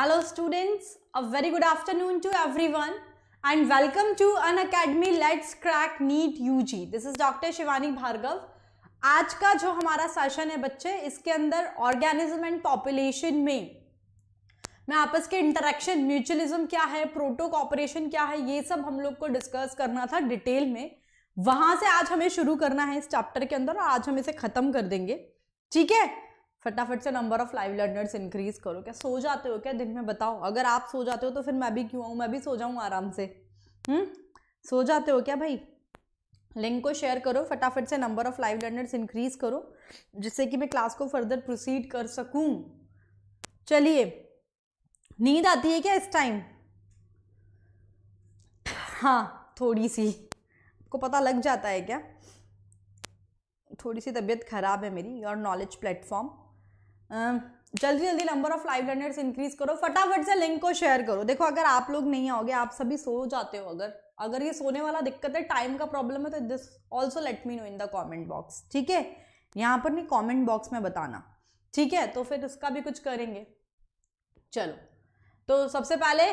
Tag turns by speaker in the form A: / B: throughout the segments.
A: a very good afternoon to every everyone and welcome to Unacademy let's crack NEET U G this is doctor Shivani Bhargav आज का जो हमारा session है बच्चे इसके अंदर ऑर्गेनिज्म एंड पॉपुलेशन में मैं आपस के इंटरेक्शन म्यूचुअलिज्म क्या है प्रोटो कॉपरेशन क्या है ये सब हम लोग को डिस्कस करना था डिटेल में वहां से आज हमें शुरू करना है इस चैप्टर के अंदर और आज हम इसे खत्म कर देंगे ठीक है फटाफट से number of live learners increase करो क्या सो जाते हो क्या दिन में बताओ अगर आप सो जाते हो तो फिर मैं भी क्यों आऊँ मैं भी सो जाऊँ आराम से हम्म सो जाते हो क्या भाई लिंक को शेयर करो फटाफट से number of live learners increase करो जिससे कि मैं क्लास को फर्दर प्रोसीड कर सकूँ चलिए नींद आती है क्या इस टाइम हाँ थोड़ी सी आपको पता लग जाता है क्या थोड़ी सी तबीयत ख़राब है मेरी योर नॉलेज प्लेटफॉर्म जल्दी जल्दी number of live learners increase करो फटाफट से लिंक को शेयर करो देखो अगर आप लोग नहीं आओगे आप सभी सो जाते हो अगर अगर ये सोने वाला दिक्कत है टाइम का प्रॉब्लम है तो this also let me know in the comment box ठीक है यहाँ पर नहीं कॉमेंट बॉक्स में बताना ठीक है तो फिर उसका भी कुछ करेंगे चलो तो सबसे पहले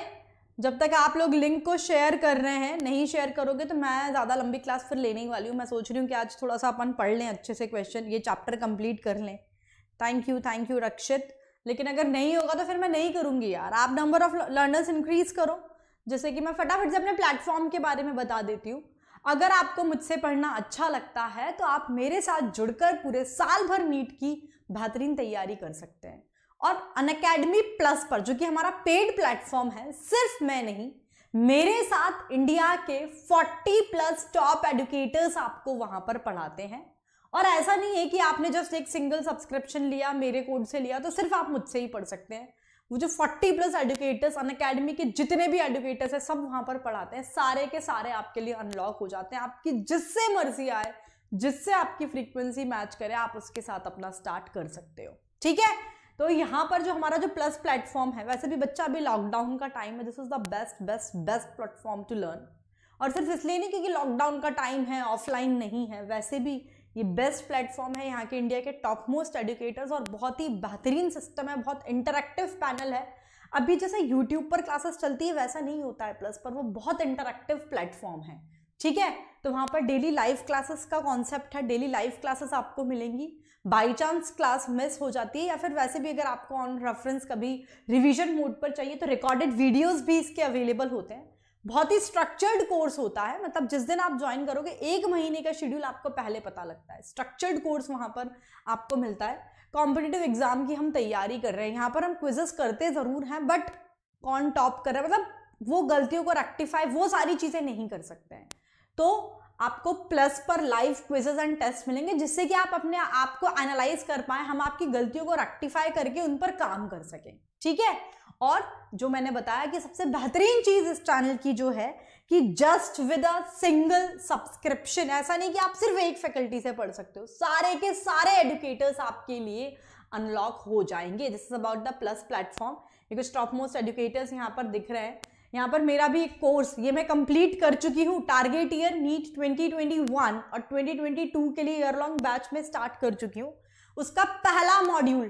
A: जब तक आप लोग लिंक को शेयर कर रहे हैं नहीं शेयर करोगे तो मैं ज़्यादा लंबी क्लास फिर लेने ही वाली हूँ मैं सोच रही हूँ कि आज थोड़ा सा अपन पढ़ लें अच्छे से क्वेश्चन ये चैप्टर कंप्लीट कर लें thank you thank you Rakshit लेकिन अगर नहीं होगा तो फिर मैं नहीं करूँगी यार आप नंबर ऑफ लर्नर्स इंक्रीज करो जैसे कि मैं फटाफट से अपने प्लेटफॉर्म के बारे में बता देती हूँ अगर आपको मुझसे पढ़ना अच्छा लगता है तो आप मेरे साथ जुड़कर पूरे साल भर नीट की बेहतरीन तैयारी कर सकते हैं और अनकेडमी प्लस पर जो कि हमारा पेड प्लेटफॉर्म है सिर्फ मैं नहीं मेरे साथ इंडिया के 40 प्लस टॉप एडुकेटर्स आपको वहां पर पढ़ाते हैं और ऐसा नहीं है कि आपने जस्ट एक सिंगल सब्सक्रिप्शन लिया मेरे कोड से लिया तो सिर्फ आप मुझसे ही पढ़ सकते हैं वो जो 40 प्लस एडुकेटर्स अन अकेडमी के जितने भी एडुकेटर्स हैं सब वहाँ पर पढ़ाते हैं सारे के सारे आपके लिए अनलॉक हो जाते हैं आपकी जिससे मर्जी आए जिससे आपकी फ्रीक्वेंसी मैच करे आप उसके साथ अपना स्टार्ट कर सकते हो ठीक है तो यहाँ पर जो हमारा जो प्लस प्लेटफॉर्म है वैसे भी बच्चा अभी लॉकडाउन का टाइम है this is the best best best platform to learn और सिर्फ इसलिए नहीं क्योंकि लॉकडाउन का टाइम है ऑफलाइन नहीं है वैसे भी ये बेस्ट प्लेटफॉर्म है यहाँ के इंडिया के टॉप मोस्ट एडुकेटर्स और बहुत ही बेहतरीन सिस्टम है बहुत इंटरेक्टिव पैनल है अभी जैसे यूट्यूब पर क्लासेस चलती है वैसा नहीं होता है प्लस पर वो बहुत इंटरेक्टिव प्लेटफॉर्म है ठीक है तो वहाँ पर डेली लाइव क्लासेस का कॉन्सेप्ट है डेली लाइव क्लासेस आपको मिलेंगी बाई चांस क्लास मिस हो जाती है या फिर वैसे भी अगर आपको ऑन रेफरेंस कभी रिवीजन मोड पर चाहिए तो रिकॉर्डेड वीडियोस भी इसके अवेलेबल होते हैं बहुत ही स्ट्रक्चर्ड कोर्स होता है मतलब जिस दिन आप ज्वाइन करोगे एक महीने का शेड्यूल आपको पहले पता लगता है स्ट्रक्चर्ड कोर्स वहाँ पर आपको मिलता है कॉम्पिटेटिव एग्जाम की हम तैयारी कर रहे हैं यहाँ पर हम क्विजेस करते ज़रूर हैं बट कौन टॉप कर रहा है मतलब वो गलतियों को रेक्टिफाई वो सारी चीज़ें नहीं कर सकते हैं तो आपको प्लस पर लाइव क्विजेज एंड टेस्ट मिलेंगे जिससे कि आप अपने आप को एनालाइज कर पाए हम आपकी गलतियों को रेक्टिफाई करके उन पर काम कर सकें ठीक है और जो मैंने बताया कि सबसे बेहतरीन चीज इस चैनल की जो है कि just with a single subscription ऐसा नहीं कि आप सिर्फ एक फैकल्टी से पढ़ सकते हो सारे के सारे एडुकेटर्स आपके लिए अनलॉक हो जाएंगे this is about the plus platform कुछ टॉप मोस्ट एडुकेटर्स यहाँ पर दिख रहे हैं यहाँ पर मेरा भी एक कोर्स ये मैं कंप्लीट कर चुकी हूँ टारगेट ईयर नीट 2021 और 2022 के लिए ईयर लॉन्ग बैच में स्टार्ट कर चुकी हूँ उसका पहला module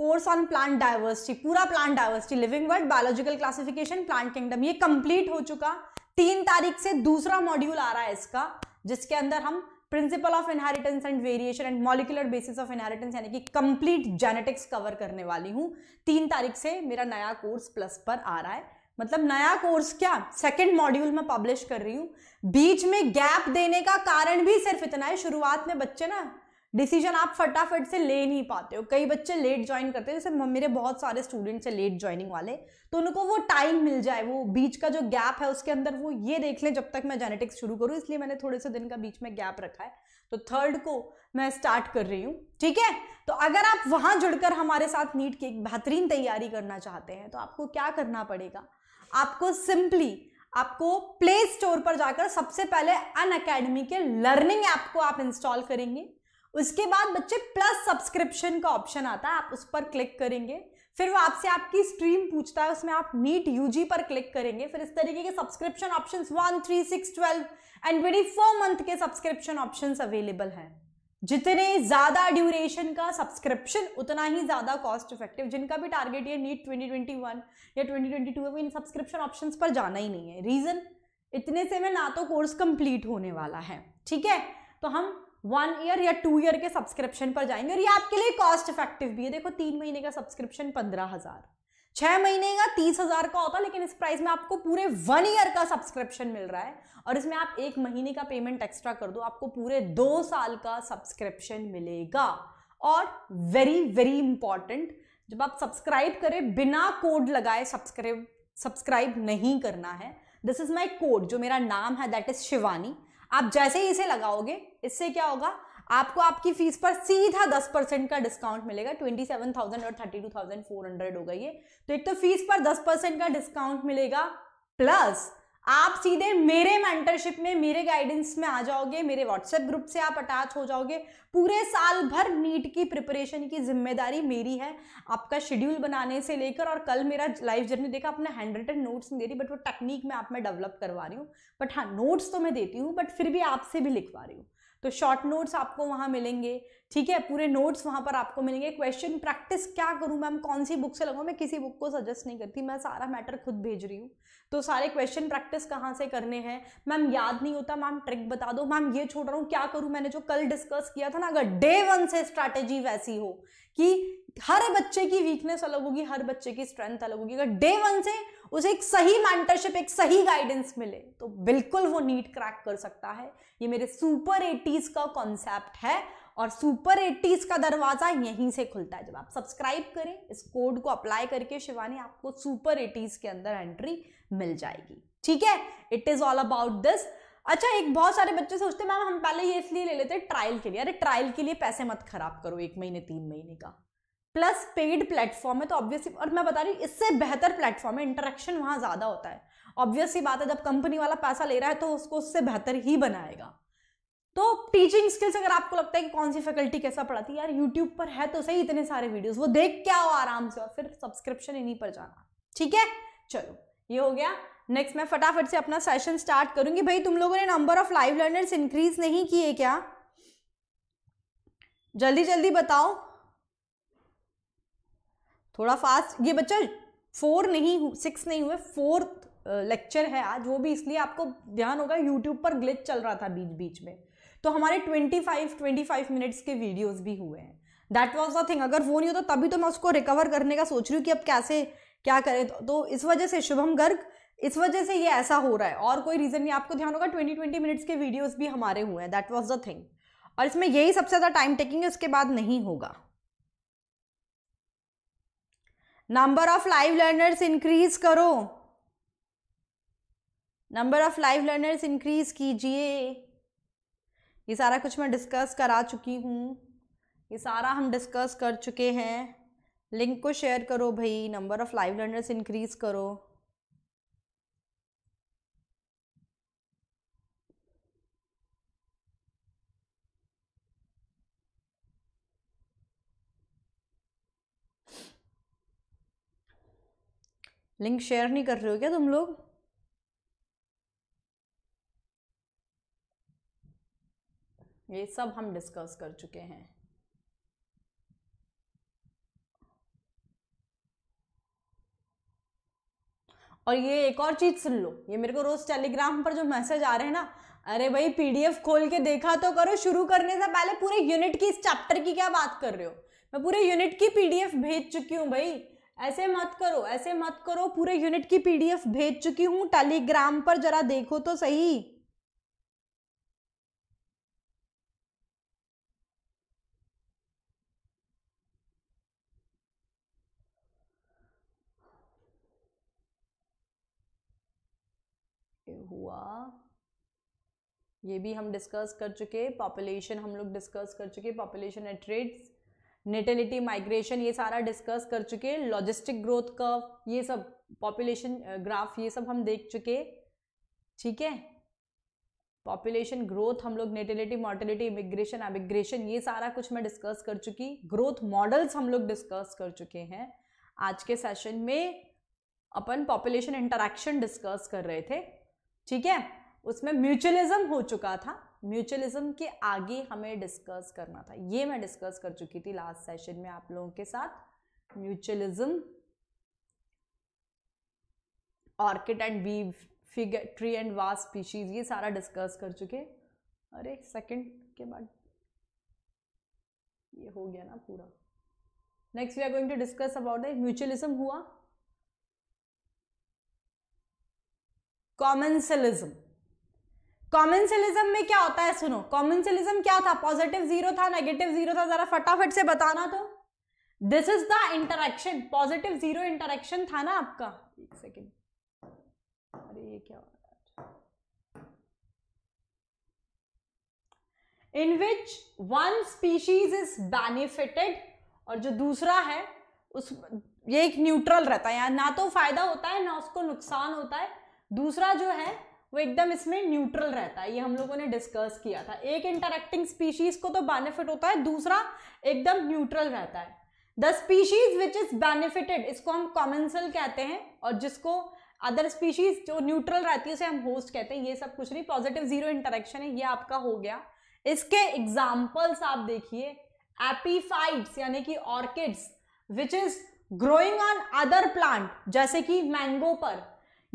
A: course on plant diversity पूरा plant diversity living world biological classification plant kingdom ये कंप्लीट हो चुका तीन तारीख से दूसरा मॉड्यूल आ रहा है इसका जिसके अंदर हम principle of inheritance and variation and molecular basis of inheritance यानी कि कंप्लीट जेनेटिक्स कवर करने वाली हूँ तीन तारीख से मेरा नया कोर्स प्लस पर आ रहा है मतलब नया कोर्स क्या सेकंड मॉड्यूल में पब्लिश कर रही हूँ बीच में गैप देने का कारण भी सिर्फ इतना है शुरुआत में बच्चे ना डिसीजन आप फटाफट से ले नहीं पाते हो कई बच्चे लेट ज्वाइन करते हैं जैसे मेरे बहुत सारे स्टूडेंट्स हैं लेट ज्वाइनिंग वाले तो उनको वो टाइम मिल जाए वो बीच का जो गैप है उसके अंदर वो ये देख लें जब तक मैं जेनेटिक्स शुरू करूँ इसलिए मैंने थोड़े से दिन का बीच में गैप रखा है तो थर्ड को मैं स्टार्ट कर रही हूँ ठीक है तो अगर आप वहाँ जुड़कर हमारे साथ नीट की एक बेहतरीन तैयारी करना चाहते हैं तो आपको क्या करना पड़ेगा आपको सिंपली आपको प्ले स्टोर पर जाकर सबसे पहले अन अकेडमी के लर्निंग ऐप को आप इंस्टॉल करेंगे उसके बाद बच्चे प्लस सब्सक्रिप्शन का ऑप्शन आता है आप उस पर क्लिक करेंगे फिर वो आपसे आपकी स्ट्रीम पूछता है उसमें आप नीट यूजी पर क्लिक करेंगे फिर इस तरीके के subscription option one three six twelve and twenty four month के सब्सक्रिप्शन ऑप्शन अवेलेबल हैं जितने ज़्यादा ड्यूरेशन का सब्सक्रिप्शन उतना ही ज़्यादा कॉस्ट इफेक्टिव जिनका भी टारगेट ये नीट 2021 या 2022 है वो इन सब्सक्रिप्शन ऑप्शंस पर जाना ही नहीं है रीज़न इतने से में ना तो कोर्स कंप्लीट होने वाला है ठीक है तो हम वन ईयर या टू ईयर के सब्सक्रिप्शन पर जाएंगे और ये आपके लिए कॉस्ट इफेक्टिव भी है देखो तीन महीने का सब्सक्रिप्शन पंद्रह हज़ार छह महीने का तीस हजार का होता लेकिन इस प्राइस में आपको पूरे वन ईयर का सब्सक्रिप्शन मिल रहा है और इसमें आप एक महीने का पेमेंट एक्स्ट्रा कर दो आपको पूरे दो साल का सब्सक्रिप्शन मिलेगा और वेरी वेरी इंपॉर्टेंट जब आप सब्सक्राइब करें बिना कोड लगाए सब्सक्राइब सब्सक्राइब नहीं करना है दिस इज माई कोड जो मेरा नाम है दैट इज शिवानी आप जैसे ही इसे लगाओगे इससे क्या होगा आपको आपकी फीस पर सीधा दस परसेंट का डिस्काउंट मिलेगा ट्वेंटी सेवन थाउजेंड और thirty two thousand four hundred हो गई ये तो एक तो फीस पर दस परसेंट का डिस्काउंट मिलेगा प्लस आप सीधे मेरे मेंटरशिप में मेरे गाइडेंस में आ जाओगे मेरे व्हाट्सएप ग्रुप से आप अटैच हो जाओगे पूरे साल भर नीट की प्रिपरेशन की जिम्मेदारी मेरी है आपका शेड्यूल बनाने से लेकर और कल मेरा लाइफ जर्नी देखा आपने हैंड रिटन नोट्स नहीं दे रही बट वो टेक्निक मैं आप में डेवलप करवा रही हूँ बट हाँ नोट्स तो मैं देती हूँ बट फिर भी आपसे भी लिखवा रही हूँ तो शॉर्ट नोट्स आपको वहाँ मिलेंगे ठीक है पूरे नोट्स वहाँ पर आपको मिलेंगे क्वेश्चन प्रैक्टिस क्या करूँ मैम कौन सी बुक से लगाऊँ मैं किसी बुक को सजेस्ट नहीं करती मैं सारा मैटर खुद भेज रही हूँ तो सारे क्वेश्चन प्रैक्टिस कहाँ से करने हैं मैम याद नहीं होता मैम ट्रिक बता दो मैम ये छोड़ रहा हूँ क्या करूँ मैंने जो कल डिस्कस किया था ना अगर डे वन से स्ट्रैटेजी वैसी हो कि हर बच्चे की वीकनेस अलग होगी हर बच्चे की स्ट्रेंथ अलग होगी अगर डे वन से उसे एक सही मेंटरशिप एक सही गाइडेंस मिले तो बिल्कुल वो नीट क्रैक कर सकता है ये मेरे सुपर एटीज का कॉन्सेप्ट है और सुपर एटीज का दरवाजा यहीं से खुलता है जब आप सब्सक्राइब करें इस कोड को अप्लाई करके शिवानी आपको सुपर एटीज के अंदर एंट्री मिल जाएगी ठीक है it is all about this अच्छा एक बहुत सारे बच्चे सोचते मैम हम पहले ये इसलिए ले लेते ट्रायल के लिए अरे ट्रायल के लिए पैसे मत खराब करो एक महीने तीन महीने का प्लस पेड प्लेटफॉर्म है तो ऑब्वियसली और मैं बता रही हूँ इससे बेहतर प्लेटफॉर्म है इंटरेक्शन वहाँ ज़्यादा होता है ऑब्वियसली बात है जब कंपनी वाला पैसा ले रहा है तो उसको उससे बेहतर ही बनाएगा तो टीचिंग स्किल्स अगर आपको लगता है कि कौन सी फैकल्टी कैसा पढ़ाती है यार यूट्यूब पर है तो सही इतने सारे वीडियोस वो देख के आओ आराम से और फिर सब्सक्रिप्शन इन्हीं पर जाना ठीक है चलो ये हो गया नेक्स्ट मैं फटाफट से अपना सेशन स्टार्ट करूंगी भाई तुम लोगों ने number of live learners increase नहीं किए क्या जल्दी जल्दी बताओ थोड़ा फास्ट ये बच्चा फोर नहीं सिक्स नहीं हुए फोर्थ लेक्चर uh, है आज वो भी इसलिए आपको ध्यान होगा यूट्यूब पर ग्लिच चल रहा था बीच बीच में तो हमारे 25 25 मिनट्स के वीडियोस भी हुए हैं दैट वाज द थिंग अगर वो नहीं होता तभी तो मैं उसको रिकवर करने का सोच रही हूँ कि अब कैसे क्या करें तो, तो इस वजह से शुभम गर्ग इस वजह से ये ऐसा हो रहा है और कोई रीज़न नहीं आपको ध्यान होगा ट्वेंटी ट्वेंटी मिनट्स के वीडियोज़ भी हमारे हुए हैं दैट वॉज द थिंग और इसमें यही सबसे ज़्यादा टाइम टेकिंग है उसके बाद नहीं होगा number of live learners increase करो number of live learners increase कीजिए ये सारा कुछ मैं डिस्कस करा चुकी हूँ ये सारा हम डिस्कस कर चुके हैं लिंक को शेयर करो भाई number of live learners increase करो लिंक शेयर नहीं कर रहे हो क्या तुम लोग ये सब हम डिस्कस कर चुके हैं और ये एक और चीज़ सुन लो ये मेरे को रोज़ टेलीग्राम पर जो मैसेज आ रहे हैं ना अरे भाई पीडीएफ खोल के देखा तो करो शुरू करने से पहले पूरे यूनिट की इस चैप्टर की क्या बात कर रहे हो मैं पूरे यूनिट की पीडीएफ भेज चुकी हूँ भाई ऐसे मत करो ऐसे मत करो पूरे यूनिट की पीडीएफ भेज चुकी हूं टेलीग्राम पर जरा देखो तो सही हुआ ये भी हम डिस्कस कर चुके पॉपुलेशन हम लोग डिस्कस कर चुके population at rates natality migration ये सारा डिस्कस कर चुके हैं लॉजिस्टिक ग्रोथ कर्व ये सब पॉपुलेशन ग्राफ ये सब हम देख चुके ठीक है पॉपुलेशन ग्रोथ हम लोग नेटेलिटी मॉर्टेलिटी इमिग्रेशन एमिग्रेशन ये सारा कुछ मैं डिस्कस कर चुकी ग्रोथ मॉडल्स हम लोग डिस्कस कर चुके हैं आज के सेशन में अपन पॉपुलेशन इंटरेक्शन डिस्कस कर रहे थे ठीक है उसमें म्यूचुअलिज्म हो चुका था म्यूचुअलिज्म के आगे हमें डिस्कस करना था ये मैं डिस्कस कर चुकी थी लास्ट सेशन में आप लोगों के साथ mutualism orchid and bee fig tree and wasp species ये सारा डिस्कस कर चुके अरे सेकंड के बाद ये हो गया ना पूरा next we are going to discuss about mutualism हुआ कॉमेंसलिज्म कॉमनसेलिज्म में क्या होता है सुनो कॉमनसेलिज्म क्या था पॉजिटिव जीरो था नेगेटिव जीरो था जरा फटाफट से बताना तो this is the interaction positive zero interaction था ना आपका एक सेकेंड अरे ये क्या in which one species is benefited और जो दूसरा है उस ये एक न्यूट्रल रहता है यार ना तो फायदा होता है ना उसको नुकसान होता है दूसरा जो है वो एकदम इसमें न्यूट्रल रहता है ये हम लोगों ने डिस्कस किया था एक इंटरेक्टिंग स्पीशीज को तो बेनिफिट होता है दूसरा एकदम न्यूट्रल रहता है the species which is benefited इसको हम कॉमनसल कहते हैं और जिसको अदर स्पीशीज जो न्यूट्रल रहती है उसे हम होस्ट कहते हैं ये सब कुछ नहीं पॉजिटिव जीरो इंटरेक्शन है ये आपका हो गया इसके एग्जाम्पल्स आप देखिए एपीफाइट्स यानी कि orchids which is growing on other plant जैसे कि मैंगो पर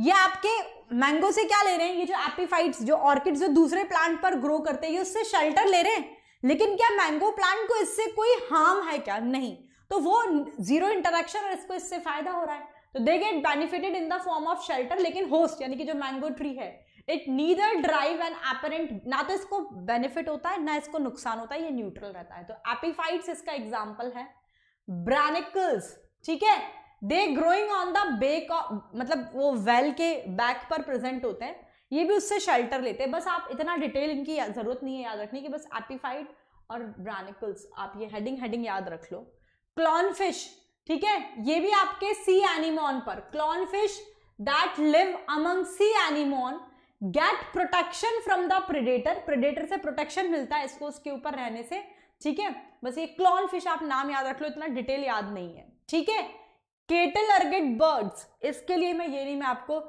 A: ये आपके मैंगो से क्या ले रहे हैं ये जो एपीफाइट्स जो ऑर्किड्स जो दूसरे प्लांट पर ग्रो करते हैं उससे शेल्टर ले रहे हैं लेकिन क्या मैंगो प्लांट को इससे कोई हार्म है क्या नहीं तो वो जीरो इंटरेक्शन और इसको इससे फायदा हो रहा है तो they get benefited in the form of shelter लेकिन होस्ट यानी कि जो मैंगो ट्री है it neither drive and apparent ना तो इसको बेनिफिट होता है ना इसको नुकसान होता है ये न्यूट्रल रहता है तो एपीफाइट्स इसका एग्जाम्पल है ब्रैनिकल्स ठीक है they growing on the back मतलब वो वेल के बैक पर प्रेजेंट होते हैं ये भी उससे शेल्टर लेते हैं बस आप इतना डिटेल इनकी ज़रूरत नहीं है याद रखने की बस एपीफाइड और ब्रानिकल्स आप ये हेडिंग हेडिंग याद रख लो क्लॉन फिश ठीक है ये भी आपके सी एनिमोन पर clown fish that live among sea anemone get protection from the predator predator से प्रोटेक्शन मिलता है इसको उसके ऊपर रहने से ठीक है बस ये क्लॉन फिश आप नाम याद रख लो इतना डिटेल याद नहीं है ठीक है केटल अर्गिड बर्ड्स इसके लिए मैं ये नहीं मैं आपको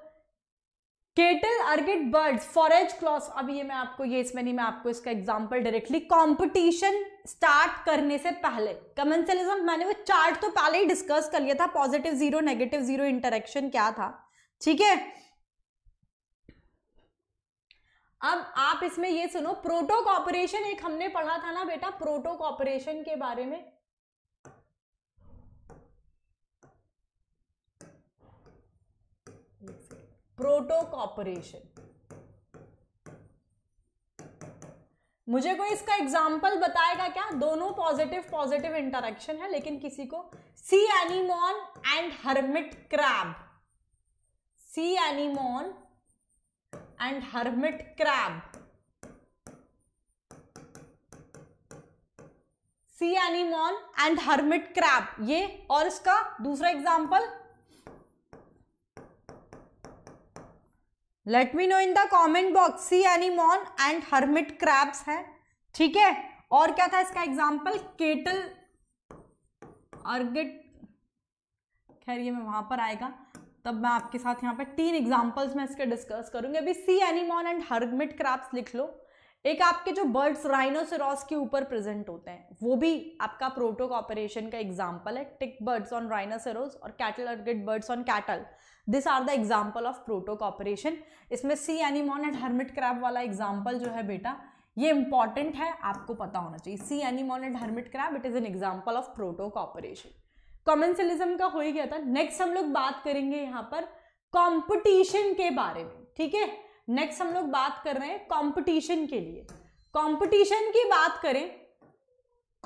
A: केटल अर्गिड बर्ड्स फॉरेज क्लॉस अब ये मैं आपको ये इसमें नहीं मैं आपको इसका एग्जांपल डायरेक्टली कंपटीशन स्टार्ट करने से पहले कमेंसलिज्म मैंने वो चार्ट तो पहले ही डिस्कस कर लिया था positive zero negative zero interaction क्या था ठीक है अब आप इसमें ये सुनो प्रोटो कॉपरेशन एक हमने पढ़ा था ना बेटा प्रोटो कॉपरेशन के बारे में प्रोटो मुझे कोई इसका एग्जाम्पल बताएगा क्या दोनों पॉजिटिव पॉजिटिव इंटरेक्शन है लेकिन किसी को sea anemone and hermit crab sea anemone and hermit crab sea anemone and hermit crab ये और इसका दूसरा example let me know in the comment box sea anemone and hermit crabs है ठीक है और क्या था इसका एग्जाम्पल केटल अर्गट खैर ये मैं वहां पर आएगा तब मैं आपके साथ यहाँ पे तीन एग्जाम्पल्स में इसके डिस्कस करूंगी अभी sea anemone and hermit crabs लिख लो एक आपके जो बर्ड्स राइनोसेरॉस के ऊपर प्रेजेंट होते हैं वो भी आपका प्रोटोकॉपरेशन का एग्जाम्पल है टिक बर्ड्स ऑन राइनोसेरोस और कैटल अर्गिड birds on cattle this are the example of protocooperation इसमें sea anemone and hermit crab वाला एग्जाम्पल जो है बेटा ये इंपॉर्टेंट है आपको पता होना चाहिए sea anemone and hermit crab it is an example of protocooperation commensalism का हो ही गया था नेक्स्ट हम लोग बात करेंगे यहाँ पर कॉम्पिटिशन के बारे में ठीक है नेक्स्ट हम लोग बात कर रहे हैं कॉम्पिटिशन के लिए कॉम्पिटिशन की बात करें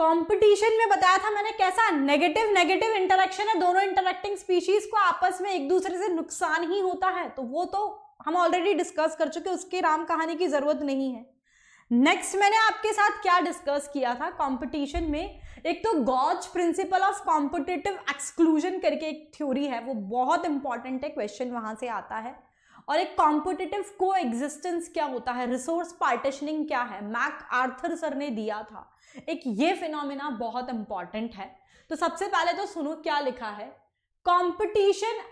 A: कंपटीशन में बताया था मैंने कैसा नेगेटिव नेगेटिव इंटरेक्शन है दोनों इंटरेक्टिंग स्पीशीज को आपस में एक दूसरे से नुकसान ही होता है तो वो तो हम ऑलरेडी डिस्कस कर चुके उसके राम कहानी की जरूरत नहीं है नेक्स्ट मैंने आपके साथ क्या डिस्कस किया था कंपटीशन में एक तो Gause principle of competitive exclusion करके एक थ्योरी है वो बहुत इंपॉर्टेंट है क्वेश्चन वहां से आता है और एक कॉम्पिटिटिव को एग्जिस्टेंस क्या होता है रिसोर्स पार्टिशनिंग क्या है मैक आर्थर सर ने दिया था एक ये फिनोमिना बहुत इंपॉर्टेंट है तो सबसे पहले तो सुनो क्या लिखा है competition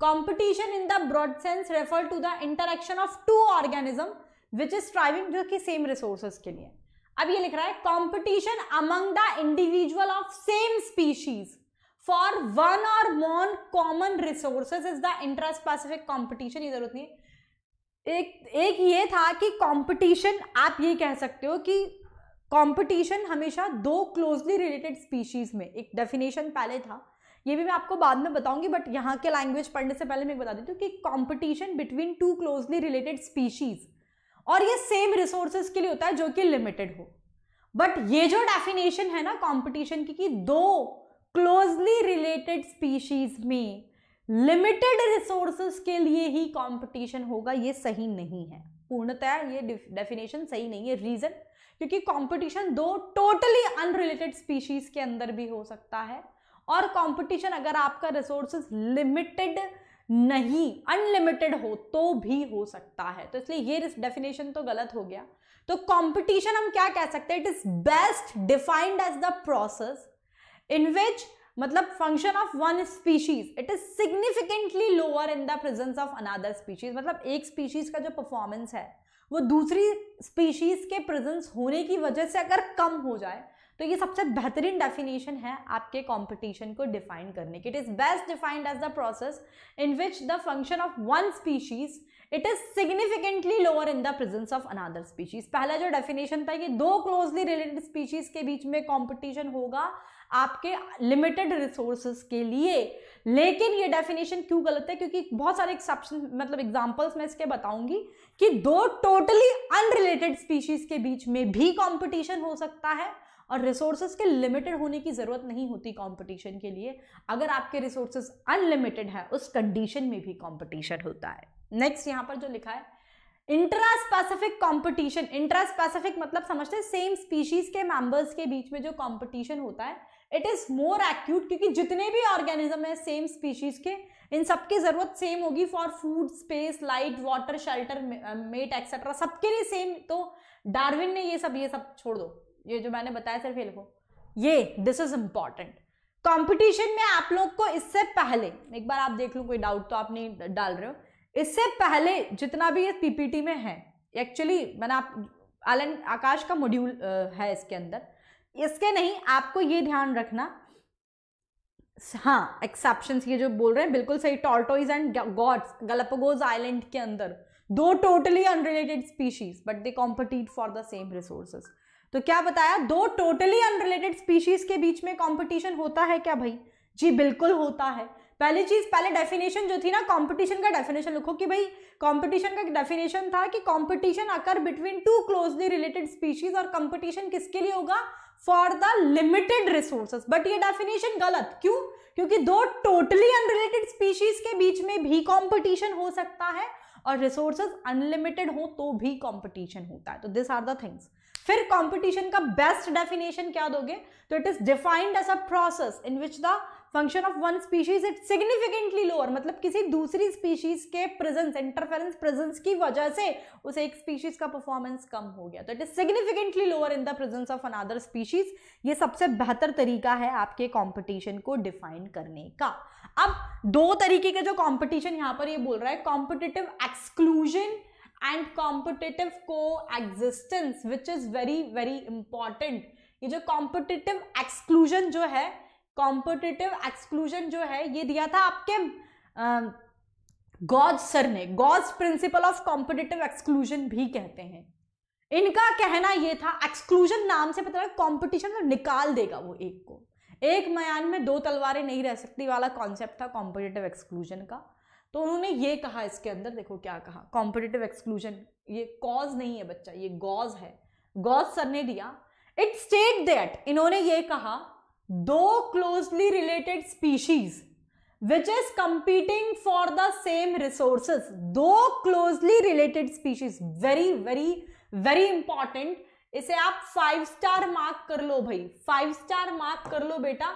A: competition in the broad sense refer to the interaction of two organism which is thriving जो की सेम रिसोर्सेज के लिए अब ये लिख रहा है competition among the individual of same species for one or more common resources is the intraspecific competition इधर जरूरत नहीं एक एक ये था कि कंपटीशन आप ये कह सकते हो कि कंपटीशन हमेशा दो क्लोजली रिलेटेड स्पीशीज में एक डेफिनेशन पहले था ये भी मैं आपको बाद में बताऊंगी बट यहाँ के लैंग्वेज पढ़ने से पहले मैं बता देती हूँ कि competition between two closely related species और ये सेम रिसोर्सेज के लिए होता है जो कि लिमिटेड हो बट ये जो डेफिनेशन है ना कॉम्पिटिशन की कि दो क्लोजली रिलेटेड स्पीशीज में लिमिटेड रिसोर्सेज के लिए ही कंपटीशन होगा ये सही नहीं है पूर्णतः ये डेफिनेशन सही नहीं है रीजन क्योंकि कंपटीशन दो टोटली अनरिलेटेड स्पीशीज के अंदर भी हो सकता है और कंपटीशन अगर आपका रिसोर्सेज लिमिटेड नहीं अनलिमिटेड हो तो भी हो सकता है तो इसलिए ये डेफिनेशन तो गलत हो गया तो कंपटीशन हम क्या कह सकते हैं it is best defined as the process in which मतलब function of one species it is significantly lower in the presence of another species मतलब एक स्पीशीज का जो परफॉर्मेंस है वो दूसरी स्पीशीज के प्रेजेंस होने की वजह से अगर कम हो जाए तो ये सबसे बेहतरीन डेफिनेशन है आपके कंपटीशन को डिफाइन करने की it is best defined as the process in which the function of one species it is significantly lower in the presence of another species पहला जो डेफिनेशन था कि दो क्लोजली रिलेटेड स्पीशीज के बीच में कॉम्पिटिशन होगा आपके लिमिटेड रिसोर्सेज के लिए लेकिन ये डेफिनेशन क्यों गलत है क्योंकि बहुत सारे एक्सेप्शन मतलब एग्जांपल्स मैं इसके बताऊंगी कि दो टोटली अनरिलेटेड स्पीशीज के बीच में भी कंपटीशन हो सकता है और रिसोर्सेज के लिमिटेड होने की ज़रूरत नहीं होती कंपटीशन के लिए अगर आपके रिसोर्सेज अनलिमिटेड है उस कंडीशन में भी कंपटीशन होता है नेक्स्ट यहां पर जो लिखा है intraspecific competition intraspecific मतलब समझते हैं सेम स्पीशीज के मेंबर्स के बीच में जो कंपटीशन होता है इट इज़ मोर एक्यूट क्योंकि जितने भी ऑर्गेनिज्म है सेम स्पीशीज़ के इन सबकी ज़रूरत सेम होगी for food space light water shelter mate etcetera सबके लिए सेम तो डार्विन ने ये सब ये सब छोड़ दो ये जो मैंने बताया सिर्फ ये लिखो ये दिस इज इंपॉर्टेंट कंपटीशन में आप लोग को इससे पहले एक बार आप देख लो कोई डाउट तो आप नहीं डाल रहे हो इससे पहले जितना भी ये पीपीटी में है एक्चुअली मैंने आप आलन आकाश का मॉड्यूल uh, है इसके अंदर इसके नहीं आपको ये ध्यान रखना हाँ एक्सेप्शन ये जो बोल रहे हैं बिल्कुल सही tortoise and goats Galapagos island के अंदर दो totally unrelated species but they compete for the same resources तो क्या बताया दो टोटली अनरिलेटेड स्पीशीज के बीच में कॉम्पिटिशन होता है क्या भाई जी बिल्कुल होता है पहली चीज पहले डेफिनेशन जो थी ना कंपटीशन का डेफिनेशन लिखो कि भाई कंपटीशन का डेफिनेशन था कि competition occur between two closely related species और कंपटीशन किसके लिए होगा for the limited resources but ये डेफिनेशन गलत क्यों क्योंकि दो टोटली अनरिलेटेड स्पीशीज के बीच में भी कॉम्पिटिशन हो सकता है और रिसोर्सेज अनलिमिटेड हो तो भी कॉम्पिटिशन होता है तो दिस आर द थिंग्स फिर कॉम्पिटिशन का बेस्ट डेफिनेशन क्या दोगे तो it is defined as a process in which the function of one species it significantly lower मतलब किसी दूसरी स्पीशीज के प्रेजेंस इंटरफेरेंस प्रेजेंस की वजह से उस एक स्पीशीज का परफॉर्मेंस कम हो गया तो it is significantly lower in the presence of another species ये सबसे बेहतर तरीका है आपके कॉम्पिटिशन को डिफाइन करने का अब दो तरीके का जो कॉम्पिटिशन यहाँ पर ये बोल रहा है competitive exclusion and competitive coexistence which is very very important ये जो कॉम्पिटिटिव एक्सक्लूजन जो है कॉम्पिटिटिव एक्सक्लूजन जो है ये दिया था आपके गॉज सर ने Gause's principle of competitive exclusion भी कहते हैं इनका कहना यह था एक्सक्लूजन नाम से पता लगा कॉम्पिटिशन तो निकाल देगा वो एक को एक मयान में दो तलवारें नहीं रह सकती वाला कॉन्सेप्ट था कॉम्पिटेटिव एक्सक्लूजन का तो उन्होंने ये कहा इसके अंदर देखो क्या कहा कॉम्पिटेटिव एक्सक्लूजन ये कॉज नहीं है बच्चा ये गॉज है गॉज सर ने दिया इट स्टेट दैट इन्होंने ये कहा दो closely related species which is competing for the same resources दो closely related species very very very important इसे आप फाइव स्टार मार्क कर लो भाई फाइव स्टार मार्क कर लो बेटा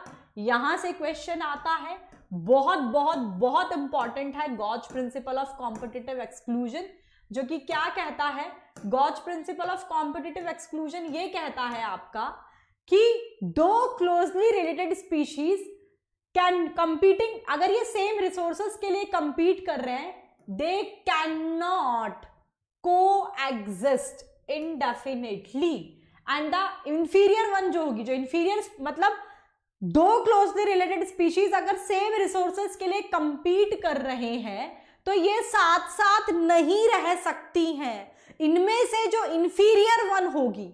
A: यहां से क्वेश्चन आता है बहुत बहुत बहुत इंपॉर्टेंट है Gause principle of competitive exclusion जो कि क्या कहता है Gause principle of competitive exclusion ये कहता है आपका कि दो closely related species can competing अगर ये सेम रिसोर्सेस के लिए कंपीट कर रहे हैं they can not coexist indefinitely and the inferior one जो होगी जो इंफीरियर मतलब दो क्लोजली रिलेटेड स्पीशीज अगर सेम रिसोर्सेज के लिए कंपीट कर रहे हैं तो ये साथ साथ नहीं रह सकती हैं इनमें से जो इंफीरियर वन होगी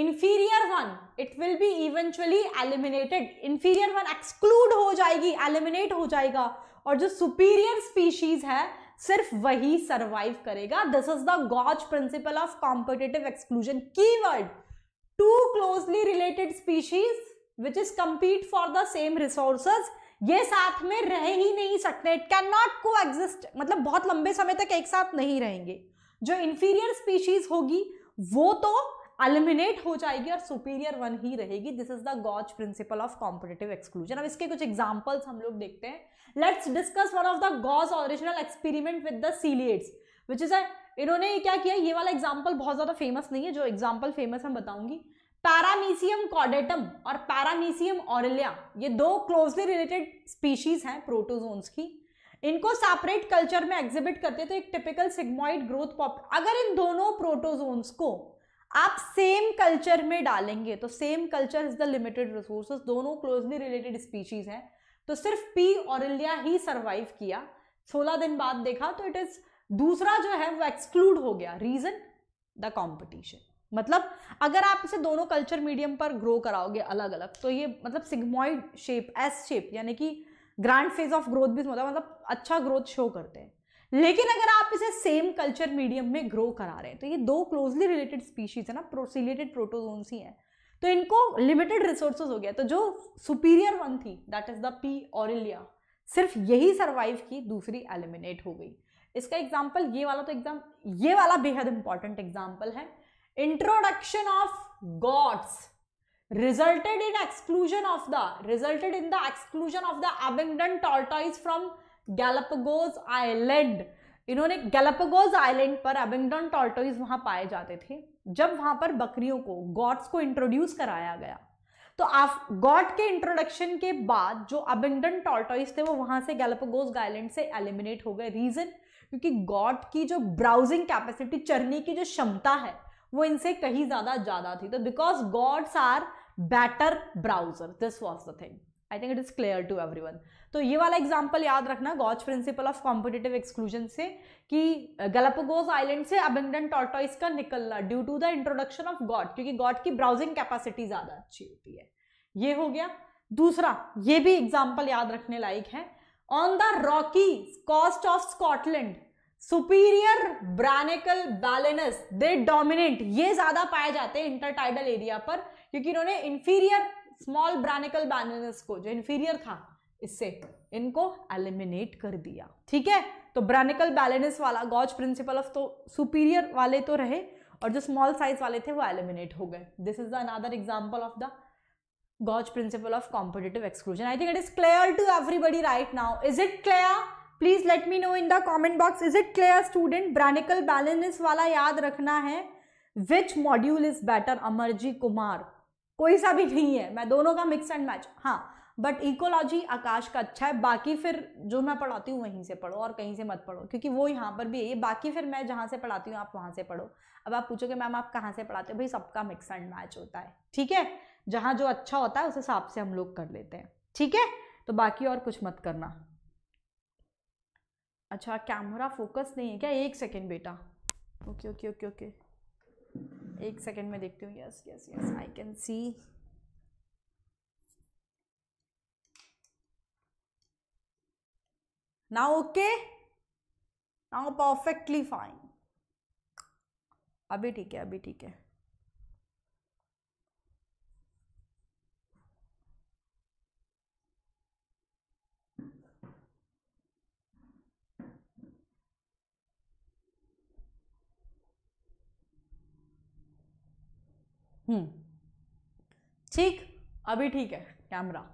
A: inferior one it will be eventually eliminated inferior one exclude हो जाएगी एलिमिनेट हो जाएगा और जो सुपीरियर स्पीशीज है सिर्फ वही सरवाइव करेगा this is the Gause principle of competitive exclusion key word two closely related species which is compete for the same resource ये साथ में रह ही नहीं सकते it can not coexist मतलब बहुत लंबे समय तक एक साथ नहीं रहेंगे जो इंफीरियर स्पीशीज होगी वो तो एलिमिनेट हो जाएगी और सुपीरियर वन ही रहेगी this is the Gause principle of competitive exclusion अब इसके कुछ एग्जाम्पल्स हम लोग देखते हैं let's discuss one of the Gause original experiment with the ciliates which is इन्होंने क्या किया ये वाला एग्जाम्पल बहुत ज़्यादा फेमस नहीं है जो एग्जाम्पल फेमस हम बताऊंगी पैरामीसियम कॉडेटम और पैरामीसियम ऑरिलिया ये दो क्लोजली रिलेटेड स्पीशीज हैं प्रोटोजोन्स की इनको सेपरेट कल्चर में एग्जिबिट करते तो एक टिपिकल सिग्मोइड ग्रोथ पॉप अगर इन दोनों प्रोटोजोन्स को आप सेम कल्चर में डालेंगे तो same culture is the limited resources दोनों क्लोजली रिलेटेड स्पीशीज हैं तो सिर्फ पी और इल्या ही सरवाइव किया सोलह दिन बाद देखा तो इट इज दूसरा जो है वो एक्सक्लूड हो गया रीजन द कॉम्पिटिशन मतलब अगर आप इसे दोनों कल्चर मीडियम पर ग्रो कराओगे अलग अलग तो ये मतलब सिग्मोइड शेप एस शेप यानी कि ग्रांड फेज ऑफ ग्रोथ भी होता है मतलब अच्छा ग्रोथ शो करते हैं लेकिन अगर आप इसे सेम कल्चर मीडियम में ग्रो करा रहे हैं तो ये दो क्लोजली रिलेटेड स्पीशीज है ना प्रोसिलेटेड प्रोटोजोन्स ही हैं तो इनको लिमिटेड रिसोर्सेज हो गया तो जो superior one that is is P पी और सिर्फ यही सर्वाइव की दूसरी एलिमिनेट हो गई इसका एग्जाम्पल ये वाला तो एग्जाम ये वाला बेहद इंपॉर्टेंट एग्जाम्पल है introduction of goats resulted in exclusion of the resulted in the exclusion of the abundant tortoise from Galapagos island इन्होंने गैलापगोज आइलैंड पर एबिंगडन टॉल्टोइज वहां पाए जाते थे जब वहां पर बकरियों को गॉड्स को इंट्रोड्यूस कराया गया तो आप गॉड के इंट्रोडक्शन के बाद जो अबिंगडन टॉल्टोइज थे वो वहां से गैलापगोज आइलैंड से एलिमिनेट हो गए रीजन क्योंकि गॉड की जो ब्राउजिंग कैपेसिटी चरने की जो क्षमता है वो इनसे कहीं ज्यादा ज्यादा थी तो because goats are better browser this was the thing I think it is clear to every one तो ये वाला एग्जाम्पल याद रखना Gause principle of competitive exclusion से कि गलपगोज आइलैंड से अबिंगडन टॉर्टॉइस का निकलना due to the introduction of goat क्योंकि गॉड की ब्राउजिंग कैपेसिटी ज़्यादा अच्छी होती है ये हो गया दूसरा ये भी एग्जाम्पल याद रखने लायक है on the rocky coast of Scotland superior barnacle balanus they dominant ये ज्यादा पाए जाते हैं इंटरटाइडल एरिया पर क्योंकि इन्होंने इंफीरियर स्मॉल ब्रानिकल बैलेनस को जो इंफीरियर था इससे इनको एलिमिनेट कर दिया ठीक है तो ब्रानिकल बैलेंस वाला गॉज प्रिंसिपल ऑफ तो सुपीरियर वाले तो रहे और जो स्मॉल साइज वाले थे वो एलिमिनेट हो गए this is the another example of the Gause principle of competitive exclusion I think it is clear to everybody right now is it clear please let me know in the comment box is it clear student barnacle balanus वाला याद रखना है which module is better Amarji Kumar कोई सा भी नहीं है मैं दोनों का मिक्स एंड मैच हाँ बट इकोलॉजी आकाश का अच्छा है बाकी फिर जो मैं पढ़ाती हूँ वहीं से पढ़ो और कहीं से मत पढ़ो क्योंकि वो यहाँ पर भी है ये बाकी फिर मैं जहाँ से पढ़ाती हूँ आप वहाँ से पढ़ो अब आप पूछोगे मैम आप कहाँ से पढ़ाते हो भाई सबका मिक्स एंड मैच होता है ठीक है जहाँ जो अच्छा होता है उस हिसाब से हम लोग कर लेते हैं ठीक है तो बाकी और कुछ मत करना अच्छा कैमरा फोकस नहीं है क्या एक सेकेंड बेटा ओके ओके ओके ओके एक सेकेंड में देखती हूँ yes yes yes I can see now okay now perfectly fine अभी ठीक है अभी ठीक है हम्म ठीक अभी ठीक है कैमरा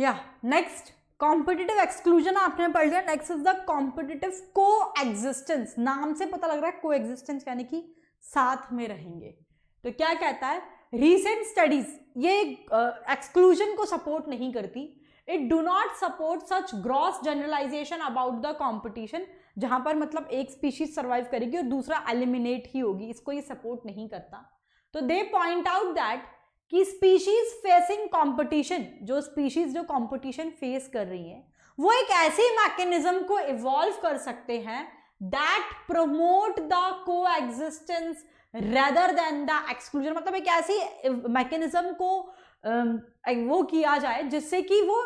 A: या नेक्स्ट कॉम्पिटिटिव एक्सक्लूजन आपने पढ़ लिया next is the competitive coexistence नाम से पता लग रहा है को एग्जिस्टेंस यानी कि साथ में रहेंगे तो क्या कहता है रीसेंट स्टडीज ये एक्सक्लूजन uh, को सपोर्ट नहीं करती it do not support such gross generalization about the competition जहां पर मतलब एक स्पीशीज सर्वाइव करेगी और दूसरा एलिमिनेट ही होगी इसको ये सपोर्ट नहीं करता तो दे पॉइंट आउट दैट कि स्पीशीज फेसिंग कंपटीशन जो स्पीशीज जो कंपटीशन फेस कर रही है वो एक ऐसी मैकेनिज्म को इवॉल्व कर सकते हैं that promote the coexistence rather than the exclusion मतलब एक ऐसी मैकेनिज्म को um, वो किया जाए जिससे कि वो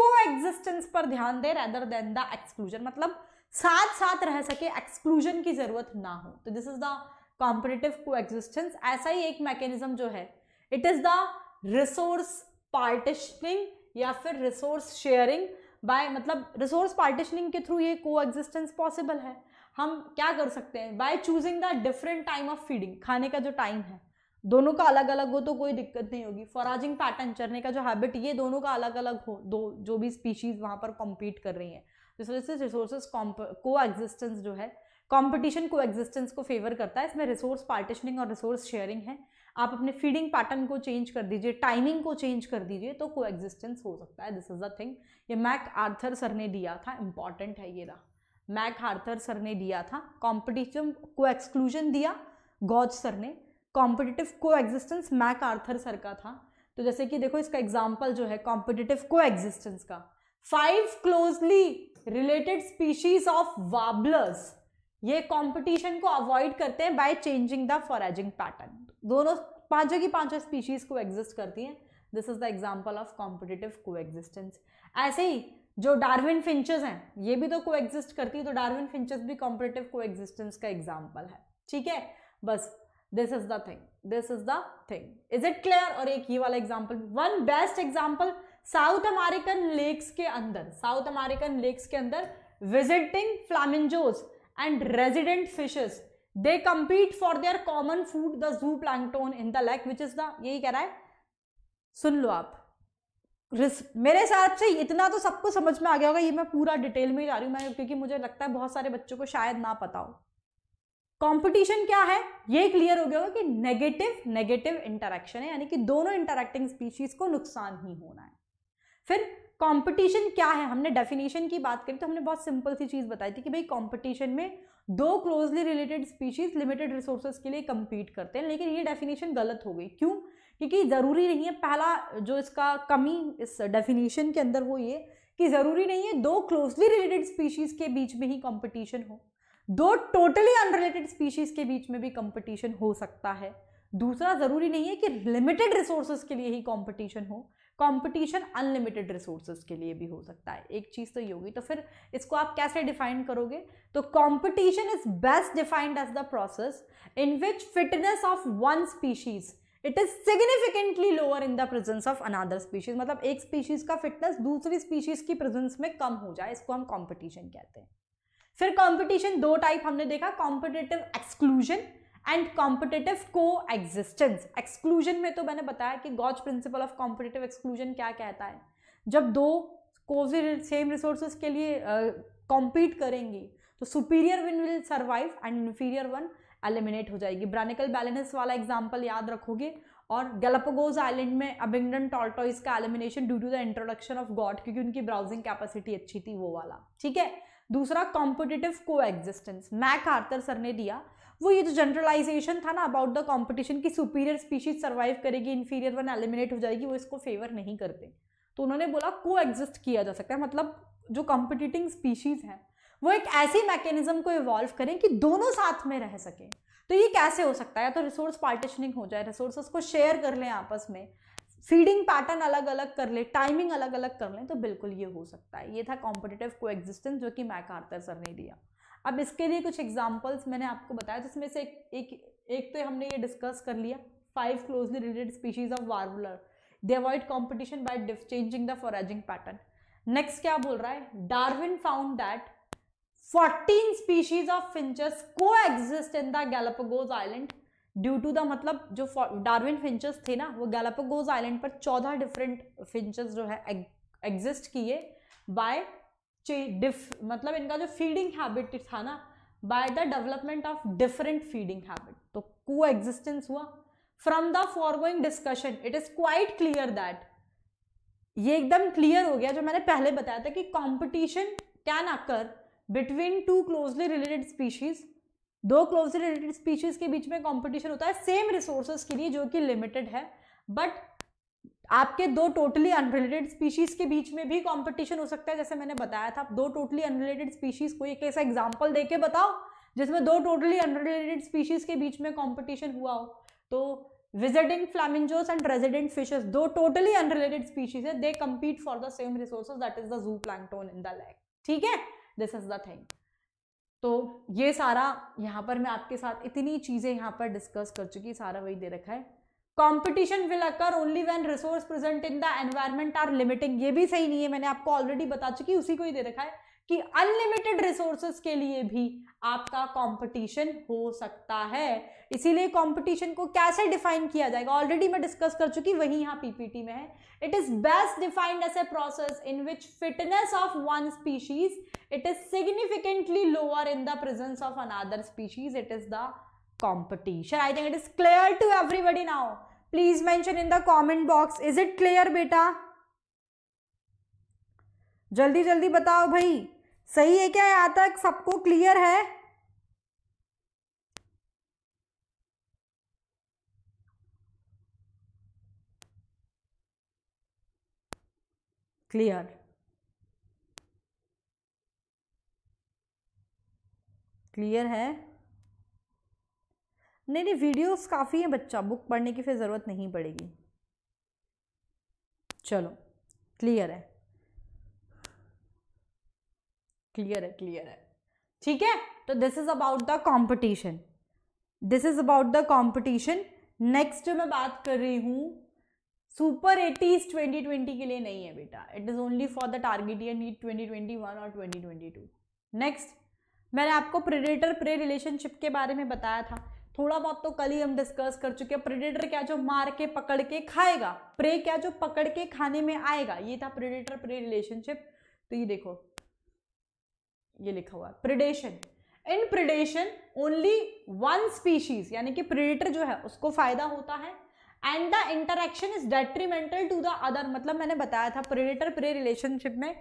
A: को एग्जिस्टेंस पर ध्यान दे रेदर देन द एक्सक्लूजन मतलब साथ साथ रह सके एक्सक्लूजन की जरूरत ना हो तो this is the competitive coexistence ऐसा ही एक मैकेनिज्म जो है it is the resource partitioning या फिर रिसोर्स शेयरिंग बाय मतलब रिसोर्स पार्टिशनिंग के थ्रू ये को एग्जिस्टेंस पॉसिबल है हम क्या कर सकते हैं by choosing the different time of feeding खाने का जो टाइम है दोनों का अलग अलग हो तो कोई दिक्कत नहीं होगी फॉराजिंग पैटर्न चरने का जो हैबिट ये दोनों का अलग अलग हो दो जो भी स्पीशीज़ वहाँ पर कॉम्पीट कर रही हैं जिस वजह से रिसोर्सेज को एग्जिस्टेंस जो है कॉम्पिटिशन को एग्जिस्टेंस को फेवर करता है इसमें रिसोर्स पार्टिशनिंग और रिसोर्स शेयरिंग है आप अपने फीडिंग पैटर्न को चेंज कर दीजिए टाइमिंग को चेंज कर दीजिए तो को एग्जिस्टेंस हो सकता है दिस इज़ अ थिंग ये मैक आर्थर सर ने दिया था इम्पॉर्टेंट है ये रहा मैक आर्थर सर ने दिया था कॉम्पिटिशन को एक्सक्लूजन दिया गॉज सर ने competitive coexistence MacArthur sir का था तो जैसे कि देखो इसका एग्जाम्पल जो है कॉम्पिटिटिव को एग्जिस्टेंस का five closely related species of warblers ये कंपटीशन को अवॉइड करते हैं by changing the foraging pattern दोनों पांचों की पांचों स्पीशीज को एग्जिस्ट करती हैं this is the example of competitive को ऐसे ही जो डार्विन फिंचेस हैं ये भी तो को करती है तो डार्विन फिंचेस भी कॉम्पिटिटिव को का एग्जाम्पल है ठीक है बस this is the thing this is the thing is it clear और एक ये वाला example one best example South American lakes के अंदर साउथ अमेरिकन लेक्स के अंदर visiting flamingos resident resident they compete for their common food the zoo zooplankton in the lake which is the यही कह रहा है सुन लो आप मेरे हिसाब से इतना तो सबको समझ में आ गया होगा ये मैं पूरा डिटेल में जा रही हूं मैं क्योंकि मुझे लगता है बहुत सारे बच्चों को शायद ना पता हो कंपटीशन क्या है ये क्लियर हो गया होगा कि नेगेटिव नेगेटिव इंटरेक्शन है यानी कि दोनों इंटरेक्टिंग स्पीशीज को नुकसान ही होना है फिर कंपटीशन क्या है हमने डेफिनेशन की बात करी तो हमने बहुत सिंपल सी चीज़ बताई थी कि भाई कंपटीशन में दो closely related species limited resources के लिए कम्पीट करते हैं लेकिन ये डेफिनेशन गलत हो गई क्यों क्योंकि ज़रूरी नहीं है पहला जो इसका कमी इस डेफिनेशन के अंदर वो ये कि ज़रूरी नहीं है दो क्लोजली रिलेटेड स्पीशीज़ के बीच में ही कॉम्पिटिशन हो दो टोटली अनरिलेटेड स्पीशीज़ के बीच में भी कंपटीशन हो सकता है दूसरा ज़रूरी नहीं है कि लिमिटेड रिसोर्सेज के लिए ही कंपटीशन हो कंपटीशन अनलिमिटेड रिसोर्सेज के लिए भी हो सकता है एक चीज़ तो ये होगी तो फिर इसको आप कैसे डिफाइन करोगे तो competition is best defined as the process in which fitness of one species it is significantly lower in the presence of another species मतलब एक स्पीशीज का फिटनेस दूसरी स्पीशीज की प्रेजेंस में कम हो जाए इसको हम कॉम्पिटिशन कहते हैं फिर कॉम्पिटिशन दो टाइप हमने देखा competitive exclusion and competitive coexistence exclusion में तो मैंने बताया कि Gause principle of competitive exclusion क्या कहता है जब दो कोविड सेम रिसोर्सेज के लिए कॉम्पीट uh, करेंगी तो superior win will survive and inferior one eliminate हो जाएगी ब्रानिकल बैलेंस वाला एग्जाम्पल याद रखोगे और गैलपगोज आइलैंड में अबिंगडन टॉल्टॉइस का elimination due to the introduction of goat क्योंकि उनकी ब्राउजिंग कैपेसिटी अच्छी थी वो वाला ठीक है दूसरा competitive coexistence MacArthur sir ने दिया वो ये जो जनरलाइजेशन था ना अबाउट द कॉम्पिटिशन की सुपीरियर स्पीशीज सर्वाइव करेगी इन्फीरियर वन एलिमिनेट हो जाएगी वो इसको फेवर नहीं करते तो उन्होंने बोला को एग्जिस्ट किया जा सकता है मतलब जो कॉम्पिटिटिंग स्पीशीज हैं वो एक ऐसी मैकेनिज्म को इवॉल्व करें कि दोनों साथ में रह सकें तो ये कैसे हो सकता है या तो रिसोर्स पार्टिशनिंग हो जाए रिसोर्सेज को शेयर कर लें आपस में फीडिंग पैटर्न अलग अलग कर ले टाइमिंग अलग अलग कर लें तो बिल्कुल ये हो सकता है ये था कॉम्पिटिटिव को जो कि मैक आर्थर सर ने दिया अब इसके लिए कुछ एग्जाम्पल्स मैंने आपको बताया जिसमें से एक एक, एक तो हमने ये डिस्कस कर लिया five closely related species of warbler they avoid competition by changing the foraging pattern next क्या बोल रहा है Darwin found that 14 species of finches coexist in the Galapagos island due to the मतलब जो Darwin फिंचर्स थे ना वो गैलापोगोज island पर 14 डिफरेंट फिंचर्स जो है एग्जिस्ट किए बाय डिफ मतलब इनका जो फीडिंग हैबिट था ना by the development of different feeding habit तो को एग्जिस्टेंस हुआ from the foregoing discussion it is quite clear that ये एकदम क्लियर हो गया जो मैंने पहले बताया था कि competition can occur between two closely related species दो क्लोजली रिलेटेड स्पीशीज के बीच में कॉम्पिटिशन होता है सेम रिसोर्सेज के लिए जो कि लिमिटेड है बट आपके दो टोटली अनरिलेटेड स्पीशीज के बीच में भी कंपटीशन हो सकता है जैसे मैंने बताया था दो टोटली अनरिलेटेड स्पीशीज को एक ऐसा एग्जाम्पल दे के बताओ जिसमें दो टोटली अनरिलेटेड स्पीशीज के बीच में कॉम्पिटिशन हुआ हो तो visiting flamingos and resident fishes though totally unrelated species they compete for the same resources that is the zooplankton in the lake ठीक है this is the thing तो ये सारा यहाँ पर मैं आपके साथ इतनी चीज़ें यहाँ पर डिस्कस कर चुकी सारा वही दे रखा है competition will occur only when resource present in the environment are limiting ये भी सही नहीं है मैंने आपको ऑलरेडी बता चुकी उसी को ही दे रखा है कि अनलिमिटेड रिसोर्सेस के लिए भी आपका कंपटीशन हो सकता है इसीलिए कंपटीशन को कैसे डिफाइन किया जाएगा ऑलरेडी मैं डिस्कस कर चुकी वही यहाँ पीपीटी में है it is best defined as a process in which fitness of one species it is significantly lower in the presence of another species it is the competition i think it is clear to everybody now please mention in the comment box is it clear beta जल्दी जल्दी बताओ भाई सही है क्या यहाँ तक सबको क्लियर है क्लियर क्लियर है नहीं नहीं वीडियोस काफ़ी हैं बच्चा बुक पढ़ने की फिर ज़रूरत नहीं पड़ेगी चलो क्लियर है क्लियर है क्लियर है ठीक है तो this is about the competition this is about the competition next मैं बात कर रही हूँ सुपर एटीज 2020 के लिए नहीं है बेटा it is only for the target year NEET 2021 और 2022 नेक्स्ट मैंने आपको प्रेडेटर प्रे रिलेशनशिप के बारे में बताया था थोड़ा बहुत तो कल ही हम डिस्कस कर चुके हैं प्रेडेटर क्या जो मार के पकड़ के खाएगा प्रे क्या जो पकड़ के खाने में आएगा ये था प्रेडेटर प्रे रिलेशनशिप तो ये देखो ये लिखा हुआ है predation in predation only one species यानी कि प्रेडेटर जो है उसको फायदा होता है and the interaction is detrimental to the other मतलब मैंने बताया था प्रेडेटर प्रे रिलेशनशिप में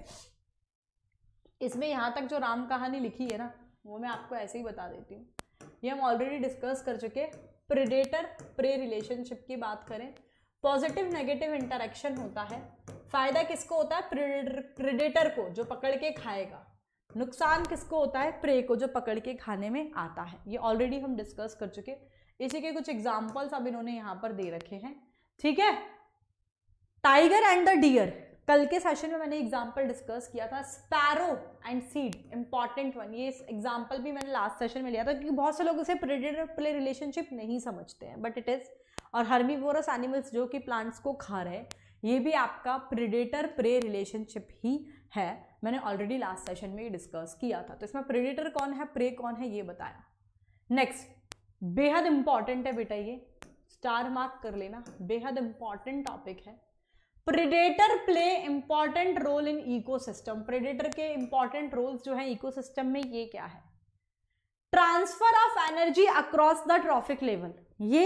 A: इसमें यहां तक जो राम कहानी लिखी है ना वो मैं आपको ऐसे ही बता देती हूँ ये हम ऑलरेडी डिस्कस कर चुके प्रिडेटर प्रे रिलेशनशिप की बात करें पॉजिटिव नेगेटिव इंटरेक्शन होता है फ़ायदा किसको होता है प्रिडेटर को जो पकड़ के खाएगा नुकसान किसको होता है प्रे को जो पकड़ के खाने में आता है ये ऑलरेडी हम डिस्कस कर चुके इसी के कुछ एग्जाम्पल्स अब इन्होंने यहाँ पर दे रखे हैं ठीक है टाइगर एंड द डियर कल के सेशन में मैंने एग्जाम्पल डिस्कस किया था sparrow and seed important one ये एग्जाम्पल भी मैंने लास्ट सेशन में लिया था क्योंकि बहुत से लोग उसे प्रेडिटर प्ले रिलेशनशिप नहीं समझते हैं बट इट इज़ और हर्मीवोरस एनिमल्स जो कि प्लांट्स को खा रहे हैं ये भी आपका प्रिडेटर प्रे रिलेशनशिप ही है मैंने ऑलरेडी लास्ट सेशन में ये डिस्कस किया था तो इसमें प्रिडेटर कौन है प्रे कौन है ये बताया नेक्स्ट बेहद इंपॉर्टेंट है बेटा ये स्टार मार्क कर लेना बेहद इंपॉर्टेंट टॉपिक है predator play important role in ecosystem predator के इंपॉर्टेंट रोल्स जो है इकोसिस्टम में ये क्या है transfer of energy across the trophic level ये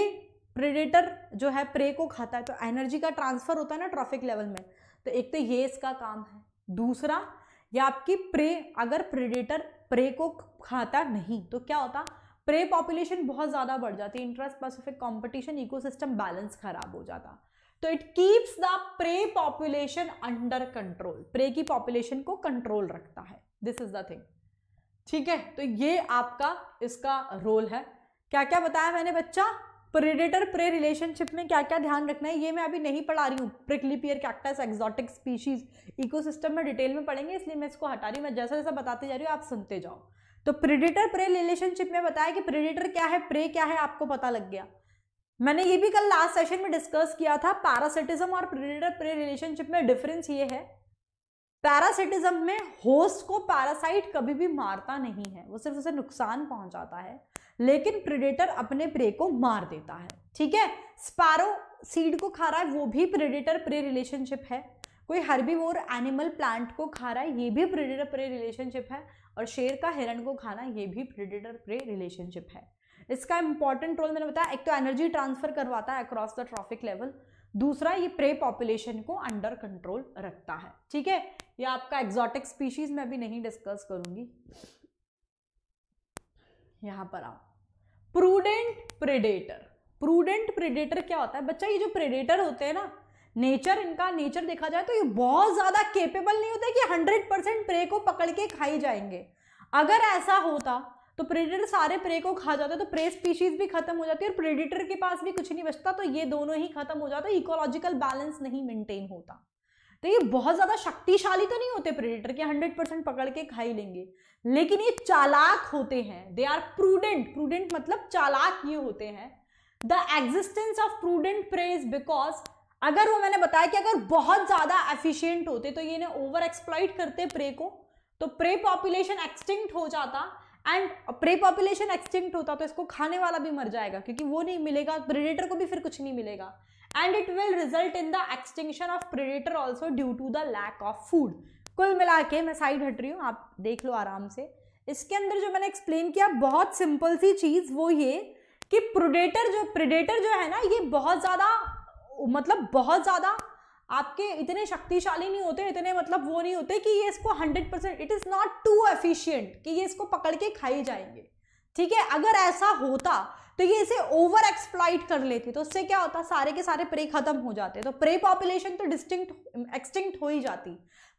A: प्रिडेटर जो है प्रे को खाता है तो एनर्जी का ट्रांसफर होता है ना ट्रॉफिक लेवल में तो एक तो ये इसका काम है दूसरा या आपकी प्रे अगर प्रिडेटर प्रे को खाता नहीं तो क्या होता प्रे पॉपुलेशन बहुत ज़्यादा बढ़ जाती intraspecific competition ecosystem balance खराब हो जाता तो it keeps the prey population under control prey की पॉपुलेशन को कंट्रोल रखता है दिस इज द थिंग ठीक है तो ये आपका इसका रोल है क्या क्या बताया मैंने बच्चा प्रेडेटर प्रे रिलेशनशिप में क्या क्या ध्यान रखना है ये मैं अभी नहीं पढ़ा रही हूँ prickly pear cactus exotic species ecosystem में डिटेल में पढ़ेंगे इसलिए मैं इसको हटा रही मैं जैसा जैसा बताते जा रही हूँ आप सुनते जाओ तो प्रेडेटर प्रे रिलेशनशिप में बताया कि प्रेडेटर क्या है प्रे क्या है आपको पता लग गया मैंने ये भी कल लास्ट सेशन में डिस्कस किया था पैरासिटिज्म और प्रीडेटर प्रे रिलेशनशिप में डिफरेंस ये है पैरासिटिज्म में होस्ट को पैरासाइट कभी भी मारता नहीं है वो सिर्फ उसे नुकसान पहुंचाता है लेकिन प्रिडेटर अपने प्रे को मार देता है ठीक है स्पैरो सीड को खा रहा है वो भी प्रिडेटर प्रे रिलेशनशिप है कोई हर्बीवोर एनिमल प्लांट को खा रहा है ये भी प्रिडेटर प्रे रिलेशनशिप है और शेर का हिरण को खाना ये भी प्रिडेटर प्रे रिलेशनशिप है इसका इंपॉर्टेंट रोल मैंने बताया एक तो एनर्जी ट्रांसफर करवाता है अक्रॉस द ट्रॉफिक लेवल दूसरा ये प्रे पॉपुलेशन को अंडर कंट्रोल रखता है ठीक है ये आपका एग्जॉटिक स्पीशीज में भी नहीं डिस्कस करूंगी यहां पर आओ प्रूडेंट प्रेडेटर प्रूडेंट प्रेडेटर क्या होता है बच्चा ये जो प्रेडेटर होते हैं ना नेचर इनका नेचर देखा जाए तो ये बहुत ज्यादा केपेबल नहीं होता कि हंड्रेड परसेंट प्रे को पकड़ के खाई जाएंगे अगर ऐसा होता तो प्रेडिटर सारे प्रे को खा जाते हैं तो प्रे स्पीशीज भी खत्म हो जाती है और प्रेडिटर के पास भी कुछ नहीं बचता तो ये दोनों ही खत्म हो जाता है इकोलॉजिकल बैलेंस नहीं मेंटेन होता तो ये बहुत ज़्यादा शक्तिशाली तो नहीं होते प्रेडिटर के हंड्रेड परसेंट पकड़ के खाई लेंगे लेकिन ये चालाक होते हैं दे आर प्रूडेंट प्रूडेंट मतलब चालाक ये होते हैं the existence of prudent prey is because अगर वो मैंने बताया कि अगर बहुत ज़्यादा एफिशियंट होते तो ये ना ओवर एक्सप्लाइट करते प्रे को तो प्रे पॉपुलेशन एक्सटिंक्ट हो जाता एंड प्रे पॉपुलेशन एक्सटिंक्ट होता तो इसको खाने वाला भी मर जाएगा क्योंकि वो नहीं मिलेगा प्रेडेटर को भी फिर कुछ नहीं मिलेगा and it will result in the extinction of predator also due to the lack of food कुल मिला के मैं साइड हट रही हूँ आप देख लो आराम से इसके अंदर जो मैंने एक्सप्लेन किया बहुत सिंपल सी चीज़ वो ये कि प्रोडेटर जो प्रेडेटर जो है ना ये बहुत ज़्यादा मतलब बहुत ज़्यादा आपके इतने शक्तिशाली नहीं होते इतने मतलब वो नहीं होते कि ये इसको hundred percent it is not too efficient कि ये इसको पकड़ के खाई जाएंगे ठीक है अगर ऐसा होता तो ये इसे ओवर एक्सप्लाइट कर लेती तो उससे क्या होता सारे के सारे प्रे खत्म हो जाते तो प्रे पॉपुलेशन तो डिस्टिंक्ट एक्सटिंक्ट हो ही जाती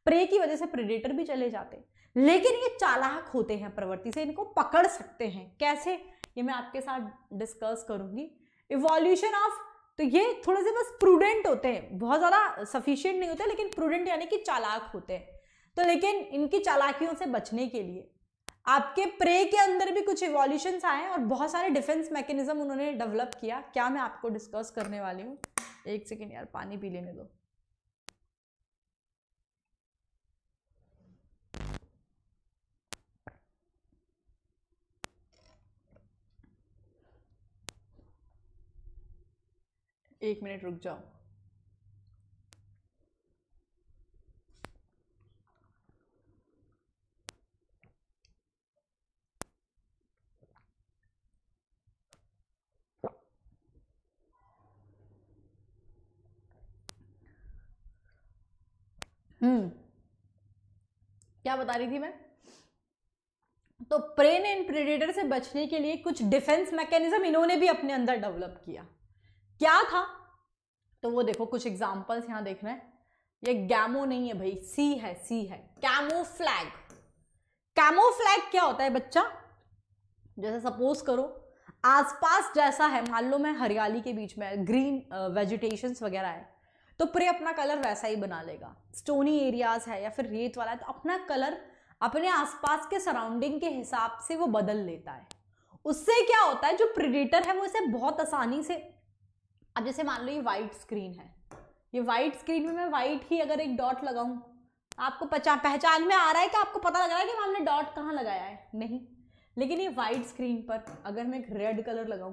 A: प्रे की वजह से प्रेडेटर भी चले जाते लेकिन ये चालाक होते हैं प्रवृत्ति से इनको पकड़ सकते हैं कैसे ये मैं आपके साथ डिस्कस करूंगी इवोल्यूशन ऑफ तो ये थोड़े से बस प्रूडेंट होते हैं बहुत ज़्यादा सफिशियंट नहीं होते लेकिन प्रूडेंट यानी कि चालाक होते हैं तो लेकिन इनकी चालाकियों से बचने के लिए आपके प्रे के अंदर भी कुछ इवोल्यूशंस आए और बहुत सारे डिफेंस मैकेनिज्म उन्होंने डेवलप किया क्या मैं आपको डिस्कस करने वाली हूँ एक सेकेंड यार पानी पी लेने दो एक मिनट रुक जाओ हम्म क्या बता रही थी मैं तो प्रेन एंड प्रेडेटर से बचने के लिए कुछ डिफेंस मैकेनिज्म इन्होंने भी अपने अंदर डेवलप किया क्या था तो वो देखो कुछ एग्जाम्पल्स यहां देख रहे हैं ये गैमो नहीं है भाई सी है सी है कैमो फ्लैग कैमो फ्लैग क्या होता है बच्चा जैसे सपोज करो आसपास जैसा है मान लो मैं हरियाली के बीच में ग्रीन वेजिटेशन वगैरह है तो प्रे अपना कलर वैसा ही बना लेगा स्टोनी एरियाज है या फिर रेत वाला है तो अपना कलर अपने आसपास के सराउंडिंग के हिसाब से वो बदल लेता है उससे क्या होता है जो प्रिडेटर है वो इसे बहुत आसानी से अब जैसे मान लो ये वाइट स्क्रीन है ये वाइट स्क्रीन में मैं वाइट ही अगर एक डॉट लगाऊं आपको पहचान पहचान में आ रहा है कि आपको पता लग रहा है कि हमने डॉट कहाँ लगाया है नहीं लेकिन ये वाइट स्क्रीन पर अगर मैं एक रेड कलर लगाऊं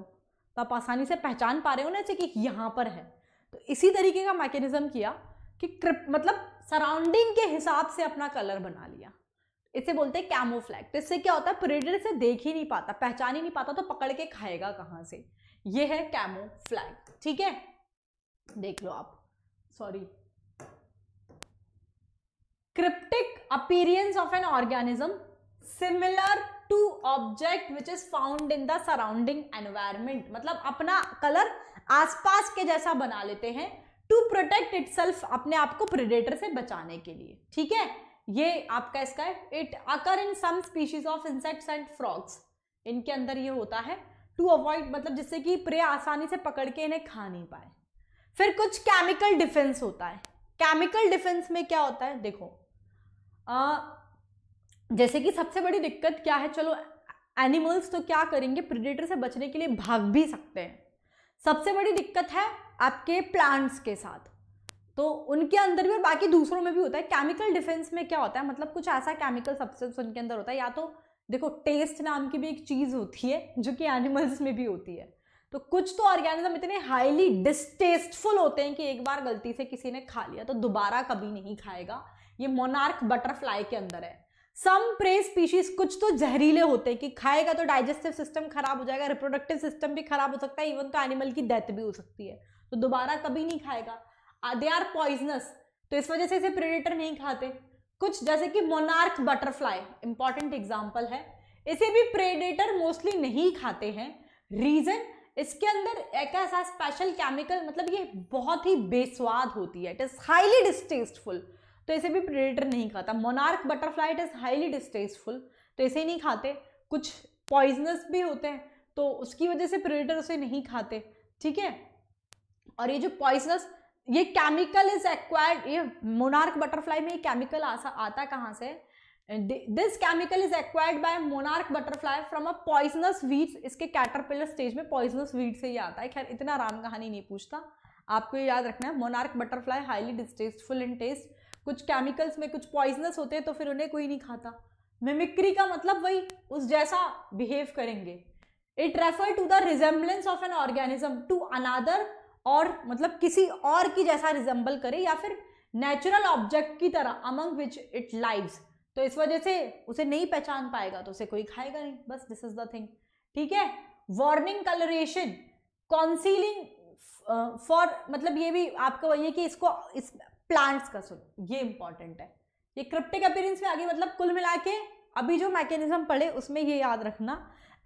A: तो आप आसानी से पहचान पा रहे हो ना जैसे कि यहाँ पर है तो इसी तरीके का मैकेनिज्म किया कि क्रिप मतलब सराउंडिंग के हिसाब से अपना कलर बना लिया इसे बोलते हैं कैमोफ्लैग तो इससे क्या होता है प्रेडर इसे देख ही नहीं पाता पहचान ही नहीं पाता तो पकड़ के खाएगा कहाँ से ये है कैमो फ्लैग ठीक है देख लो आप sorry cryptic appearance of an organism similar to object which is found in the surrounding environment मतलब अपना कलर आसपास के जैसा बना लेते हैं टू प्रोटेक्ट इट अपने आप को प्रिडेटर से बचाने के लिए ठीक है ये आपका इसका it occur in some species of insects and frogs इनके अंदर ये होता है टू अवॉइड मतलब जिससे कि प्रे आसानी से पकड़ के इन्हें खा नहीं पाए फिर कुछ केमिकल डिफेंस होता है केमिकल डिफेंस में क्या होता है देखो आ, जैसे कि सबसे बड़ी दिक्कत क्या है चलो एनिमल्स तो क्या करेंगे प्रिडेटर से बचने के लिए भाग भी सकते हैं सबसे बड़ी दिक्कत है आपके प्लांट्स के साथ तो उनके अंदर भी और बाकी दूसरों में भी होता है केमिकल डिफेंस में क्या होता है मतलब कुछ ऐसा केमिकल सबसे उनके अंदर होता है या तो देखो टेस्ट नाम की भी एक चीज़ होती है जो कि एनिमल्स में भी होती है तो कुछ तो ऑर्गेनिज्म इतने हाईली डिस्टेस्टफुल होते हैं कि एक बार गलती से किसी ने खा लिया तो दोबारा कभी नहीं खाएगा ये मोनार्क बटरफ्लाई के अंदर है सम प्रे स्पीशीज कुछ तो जहरीले होते हैं कि खाएगा तो डाइजेस्टिव सिस्टम खराब हो जाएगा रिप्रोडक्टिव सिस्टम भी खराब हो सकता है इवन तो एनिमल की डेथ भी हो सकती है तो दोबारा कभी नहीं खाएगा दे आर पॉइजनस तो इस वजह से इसे प्रेडेटर नहीं खाते कुछ जैसे कि मोनार्क बटरफ्लाई इंपॉर्टेंट एग्जाम्पल है इसे भी प्रेडेटर मोस्टली नहीं खाते हैं रीजन इसके अंदर एक ऐसा स्पेशल केमिकल मतलब ये बहुत ही बेस्वाद होती है इट इज हाईली डिस्टेस्टफुल तो इसे भी प्रेडेटर नहीं खाता monarch butterfly it is highly distasteful तो इसे नहीं खाते कुछ पॉइजनस भी होते हैं तो उसकी वजह से प्रेडेटर उसे नहीं खाते ठीक है और ये जो पॉइजनस ये केमिकल इज एक्वायर्ड ये मोनार्क बटरफ्लाई में ये केमिकल आता कहाँ से this chemical is acquired by monarch butterfly from a poisonous weed इसके कैटरपिलर स्टेज में पॉइजनस वीड से ही आता है खैर इतना आराम कहानी नहीं पूछता आपको ये याद रखना है monarch butterfly highly distasteful in taste कुछ केमिकल्स में कुछ पॉइजनस होते हैं तो फिर उन्हें कोई नहीं खाता मिमिक्री का मतलब वही उस जैसा बिहेव करेंगे it refer to the resemblance of an organism to another और मतलब किसी और की जैसा रिजेंबल करे या फिर नेचुरल ऑब्जेक्ट की तरह अमंग विच इट लाइव्स तो इस वजह से उसे नहीं पहचान पाएगा तो उसे कोई खाएगा नहीं बस दिस इज द थिंग ठीक है वार्निंग कलरेशन कॉन्सीलिंग फॉर मतलब ये भी आपको है कि इसको इस प्लांट्स का सुनो ये इंपॉर्टेंट है ये क्रिप्टिक अपीयरेंस में आगे मतलब कुल मिला के अभी जो मैकेनिज्म पढ़े उसमें ये याद रखना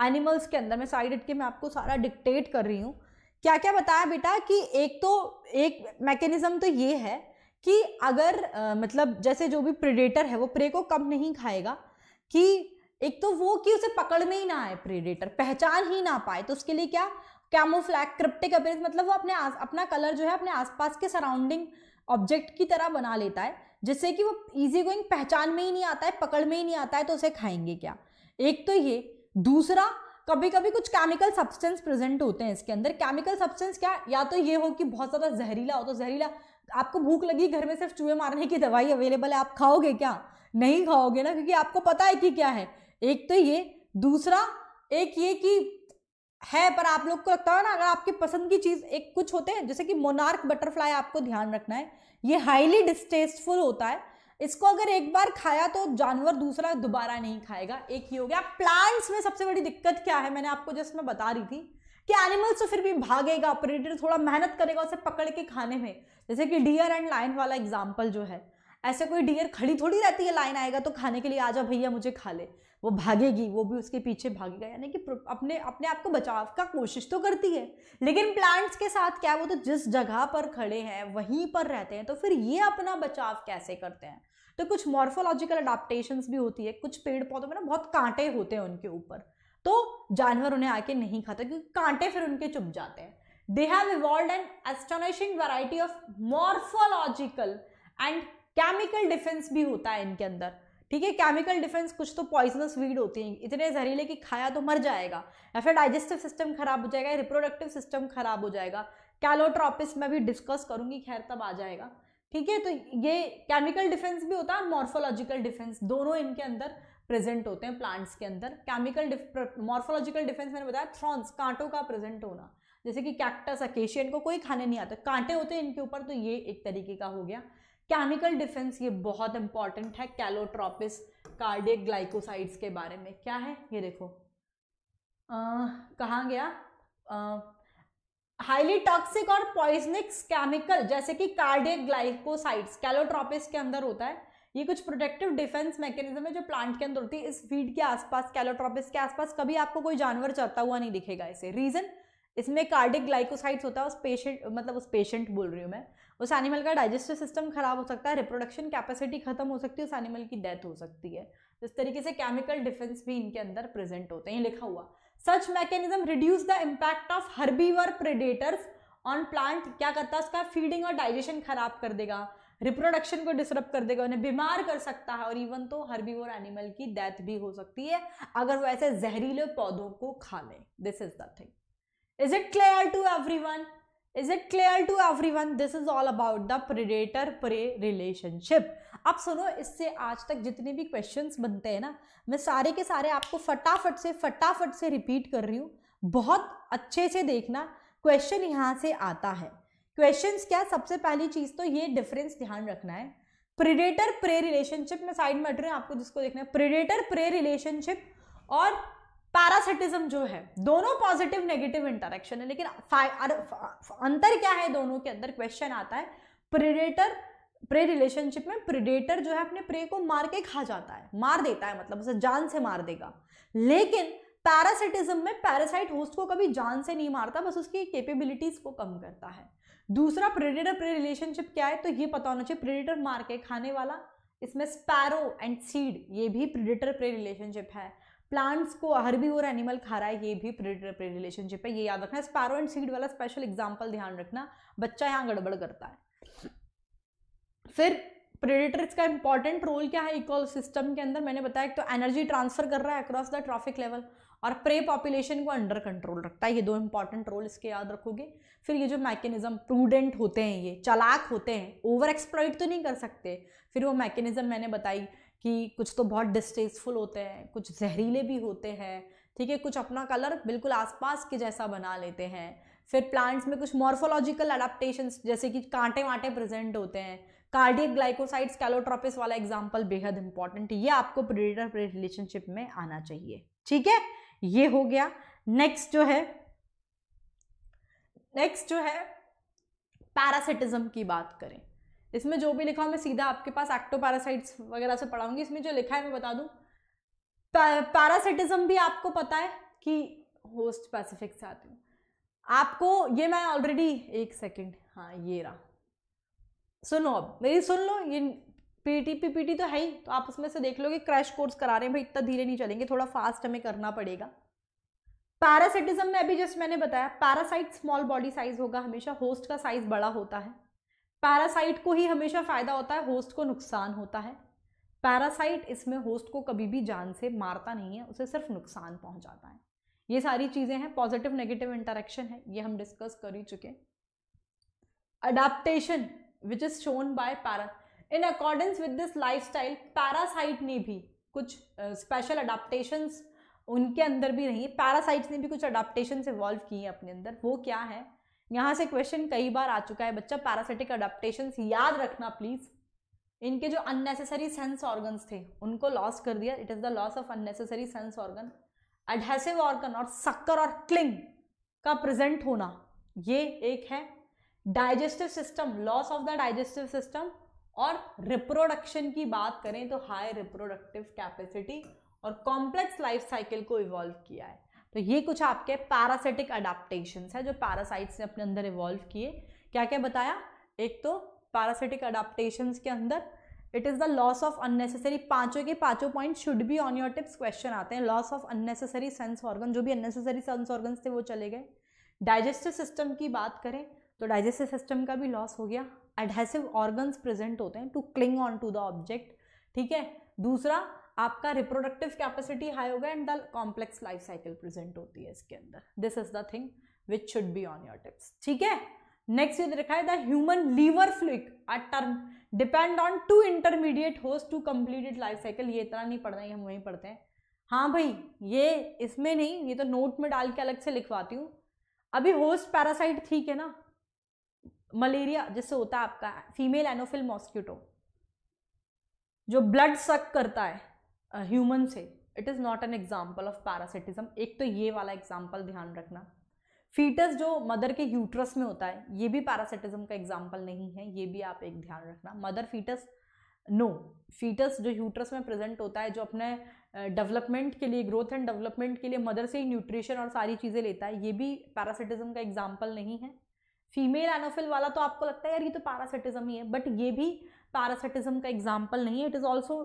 A: एनिमल्स के अंदर मैं साइड हट के मैं आपको सारा डिक्टेट कर रही हूँ क्या क्या बताया बेटा कि एक तो एक मैकेनिज्म तो ये है कि अगर आ, मतलब जैसे जो भी प्रेडेटर है वो प्रे को कब नहीं खाएगा कि एक तो वो कि उसे पकड़ में ही ना आए प्रेडेटर पहचान ही ना पाए तो उसके लिए क्या कैमोफ्लैक क्रिप्टिक अपेयरेंस मतलब वो अपने आस, अपना कलर जो है अपने आसपास के सराउंडिंग ऑब्जेक्ट की तरह बना लेता है जिससे कि वो इजी गोइंग पहचान में ही नहीं आता है पकड़ में ही नहीं आता है तो उसे खाएंगे क्या एक तो ये दूसरा कभी कभी कुछ केमिकल सब्सटेंस प्रेजेंट होते हैं इसके अंदर केमिकल सब्सटेंस क्या या तो ये हो कि बहुत ज़्यादा जहरीला हो तो जहरीला आपको भूख लगी घर में सिर्फ चूहे मारने की दवाई अवेलेबल है आप खाओगे क्या नहीं खाओगे ना क्योंकि आपको पता है कि क्या है एक तो ये दूसरा एक ये कि है पर आप लोग को लगता है ना अगर आपकी पसंद की चीज़ एक कुछ होते हैं जैसे कि मोनार्क बटरफ्लाई आपको ध्यान रखना है ये हाईली डिस्टेस्टफुल होता है इसको अगर एक बार खाया तो जानवर दूसरा दोबारा नहीं खाएगा एक ही हो गया प्लांट्स में सबसे बड़ी दिक्कत क्या है मैंने आपको जस्ट मैं बता रही थी कि एनिमल्स तो फिर भी भागेगा प्रेडेटर थोड़ा मेहनत करेगा उसे पकड़ के खाने में जैसे कि डियर एंड लाइन वाला एग्जाम्पल जो है ऐसे कोई डियर खड़ी थोड़ी रहती है लाइन आएगा तो खाने के लिए आजा भैया मुझे खा ले वो भागेगी वो भी उसके पीछे भागेगा यानी कि अपने अपने आप को बचाव का कोशिश तो करती है लेकिन प्लांट्स के साथ क्या वो तो जिस जगह पर खड़े हैं वहीं पर रहते हैं तो फिर ये अपना बचाव कैसे करते हैं तो कुछ मॉर्फोलॉजिकल अडाप्टेशन भी होती है कुछ पेड़ पौधों में ना बहुत कांटे होते हैं उनके ऊपर तो जानवर उन्हें आके नहीं खाते क्योंकि कांटे फिर उनके चुप जाते हैं they have evolve an astonishing variety of morphological and chemical defence भी होता है इनके अंदर ठीक है केमिकल डिफेंस कुछ तो पॉइजनस वीड होती है इतने जहरीले कि खाया तो मर जाएगा या फिर डाइजेस्टिव सिस्टम खराब हो जाएगा रिप्रोडक्टिव सिस्टम खराब हो जाएगा कैलोट्रॉपिस मैं भी डिस्कस करूंगी खैर तब आ जाएगा ठीक है तो ये केमिकल डिफेंस भी होता है मॉर्फोलॉजिकल डिफेंस दोनों इनके अंदर प्रेजेंट होते हैं प्लांट्स के अंदर केमिकल मॉर्फोलॉजिकल डिफेंस मैंने बताया थ्रॉन्स कांटों का प्रेजेंट होना जैसे कि कैक्टस अकेशियन को कोई खाने नहीं आता कांटे होते हैं इनके ऊपर तो ये एक तरीके का हो गया केमिकल डिफेंस ये बहुत इंपॉर्टेंट है कैलोट्रोपिस कार्डियक ग्लाइकोसाइड्स के बारे में क्या है ये देखो कहाँ गया हाईली टॉक्सिक और पॉइजनिक्स केमिकल जैसे कि कार्डियक ग्लाइकोसाइड्स कैलोट्रोपिस के अंदर होता है ये कुछ प्रोटेक्टिव डिफेंस मैकेनिज्म है जो प्लांट के अंदर होती है इस फीड के आसपास कैलोट्रोपिस के आसपास कभी आपको कोई जानवर चलता हुआ नहीं दिखेगा इसे रीजन इसमें कार्डिक ग्लाइकोसाइड्स होता है उस पेशेंट मतलब उस पेशेंट बोल रही हूँ मैं उस एनिमल का डाइजेस्टिव सिस्टम खराब हो सकता है रिप्रोडक्शन कैपेसिटी खत्म हो सकती है उस एनिमल की डेथ हो सकती है इस तरीके से केमिकल डिफेंस भी इनके अंदर प्रेजेंट होते हैं ये लिखा हुआ such mechanism reduce the impact of herbivore predators on plant क्या करता है उसका फीडिंग और डाइजेशन खराब कर देगा रिप्रोडक्शन को डिस्टर्ब कर देगा उन्हें बीमार कर सकता है और इवन तो हर्बीवर एनिमल की डेथ भी हो सकती है अगर वो ऐसे जहरीले पौधों को खा ले this is the thing is it clear to every everyone is it clear to every everyone this is all about the predator prey relationship अब सुनो इससे आज तक जितने भी क्वेश्चंस बनते हैं ना मैं सारे के सारे आपको फटाफट से फटाफट से रिपीट कर रही हूँ बहुत अच्छे से देखना क्वेश्चन यहाँ से आता है क्वेश्चंस क्या सबसे पहली चीज़ तो ये डिफरेंस ध्यान रखना है प्रिडेटर प्रे रिलेशनशिप में साइड में हट आपको जिसको देखना है प्रिडेटर प्रे रिलेशनशिप और पैरासिटिज्म जो है दोनों पॉजिटिव नेगेटिव इंटरेक्शन है लेकिन अंतर क्या है दोनों के अंदर क्वेश्चन आता है प्रिडेटर प्रे रिलेशनशिप में प्रिडेटर जो है अपने प्रे को मार के खा जाता है मार देता है मतलब उसे जान से मार देगा लेकिन पैरासिटिज्म में पैरासाइट होस्ट को कभी जान से नहीं मारता बस उसकी कैपेबिलिटीज को कम करता है दूसरा प्रेडेटर प्रे रिलेशनशिप क्या है तो ये पता होना चाहिए प्रेडेटर मार के खाने वाला इसमें स्पैरो एंड सीड ये भी प्रेडेटर प्रे रिलेशनशिप है प्लांट्स को हर भी और एनिमल खा रहा है ये भी प्रेडेटर प्रे रिलेशनशिप है ये याद रखना स्पैरो एंड सीड वाला स्पेशल एग्जाम्पल ध्यान रखना बच्चा यहाँ गड़बड़ करता है फिर प्रेडेटर्स का इंपॉर्टेंट रोल क्या है सिस्टम के अंदर मैंने बताया तो एनर्जी ट्रांसफर कर रहा है अक्रॉस द ट्रॉफिक लेवल और प्रे पॉपुलेशन को अंडर कंट्रोल रखता है ये दो इंपॉर्टेंट रोल इसके याद रखोगे फिर ये जो मैकेनिज्म प्रूडेंट होते हैं ये चालाक होते हैं ओवर एक्सप्लॉइट तो नहीं कर सकते फिर वो मैकेनिज्म मैंने बताई कि कुछ तो बहुत डिस्टेसफुल होते हैं कुछ जहरीले भी होते हैं ठीक है कुछ अपना कलर बिल्कुल आसपास के जैसा बना लेते हैं फिर प्लांट्स में कुछ मॉर्फोलॉजिकल अडाप्टेशन जैसे कि कांटे वांटे प्रेजेंट होते हैं कार्डियक ग्लाइकोसाइड्स कैलोट्रोपिस वाला एग्जाम्पल बेहद इंपॉर्टेंट ये आपको प्रेडेटर रिलेशनशिप में आना चाहिए ठीक है ये हो गया नेक्स्ट जो है नेक्स्ट जो है पैरासिटिज्म की बात करें इसमें जो भी लिखा हो मैं सीधा आपके पास एक्टो पैरासाइट्स वगैरह से पढ़ाऊंगी इसमें जो लिखा है मैं बता दूं पैरासिटिज्म भी आपको पता है कि होस्ट पैसिफिक से आती हूँ आपको ये मैं ऑलरेडी एक सेकेंड हाँ ये रहा सुनो अब मेरी सुन लो ये पीटी पीपीटी तो है ही तो आप उसमें से देख लो कि क्रैश कोर्स करा रहे हैं भाई इतना धीरे नहीं चलेंगे थोड़ा फास्ट हमें करना पड़ेगा पैरासिटिज्म में अभी जस्ट मैंने बताया पैरासाइट स्मॉल बॉडी साइज होगा हमेशा होस्ट का साइज बड़ा होता है पैरासाइट को ही हमेशा फायदा होता है होस्ट को नुकसान होता है पैरासाइट इसमें होस्ट को कभी भी जान से मारता नहीं है उसे सिर्फ नुकसान पहुंचाता है ये सारी चीज़ें हैं पॉजिटिव नेगेटिव इंटरेक्शन है ये हम डिस्कस कर ही चुके adaptation which is shown by para in accordance with this life style parasite ने भी कुछ स्पेशल uh, अडाप्टेशन उनके अंदर भी नहीं पैरासाइट्स ने भी कुछ अडाप्टेशन इवॉल्व किए हैं अपने अंदर वो क्या है यहाँ से क्वेश्चन कई बार आ चुका है बच्चा पैरासाइटिक अडाप्टेशन याद रखना प्लीज़ इनके जो अननेसेसरी सेंस ऑर्गन्स थे उनको लॉस कर दिया it is the loss of unnecessary sense organ adhesive organ और सक्कर और क्लिंग का प्रेजेंट होना ये एक है digestive system loss of the digestive system और रिप्रोडक्शन की बात करें तो हाई रिप्रोडक्टिव कैपेसिटी और कॉम्प्लेक्स लाइफ साइकिल को इवॉल्व किया है तो ये कुछ आपके पैरासिटिक अडाप्टेशन है जो पैरासाइट्स ने अपने अंदर इवॉल्व किए क्या क्या बताया एक तो पैरासिटिक अडाप्टेशन के अंदर it is the loss of unnecessary पांचों के पांचों point should be on your tips question आते हैं loss of unnecessary sense organ जो भी अननेसेसरी सेंस ऑर्गन थे वो चले गए डाइजेस्टिव सिस्टम की बात करें तो डाइजेस्टिव सिस्टम का भी लॉस हो गया एडहेसिव ऑर्गन्स प्रेजेंट होते हैं to cling on to the object ठीक है दूसरा आपका रिप्रोडक्टिव कैपेसिटी हाई होगा and the complex life cycle present होती है इसके अंदर this is the thing which should be on your tips ठीक है नेक्स्ट ये देखा है the human liver fluke a term depend on two intermediate host to completed life cycle ये इतना नहीं पढ़ना है हम वहीं पढ़ते हैं हाँ भाई ये इसमें नहीं ये तो नोट में डाल के अलग से लिखवाती हूँ अभी होस्ट पैरासाइट ठीक है ना मलेरिया जिससे होता है आपका फीमेल एनोफिल मॉस्क्यूटो जो ब्लड सक करता है ह्यूमन से it is not an example of parasitism एक तो ये वाला एग्जाम्पल ध्यान रखना फीटस जो मदर के यूट्रस में होता है ये भी पैरासिटिज्म का एग्जाम्पल नहीं है ये भी आप एक ध्यान रखना मदर फीटस नो फीटस जो यूट्रस में प्रेजेंट होता है जो अपने डेवलपमेंट के लिए ग्रोथ एंड डेवलपमेंट के लिए मदर से ही न्यूट्रिशन और सारी चीज़ें लेता है ये भी पैरासिटिज्म का एग्जाम्पल नहीं है फीमेल एनोफिल वाला तो आपको लगता है यार ये तो पैरासिटिज्म ही है बट ये भी पैरासिटिज्म का एग्जाम्पल नहीं है it is also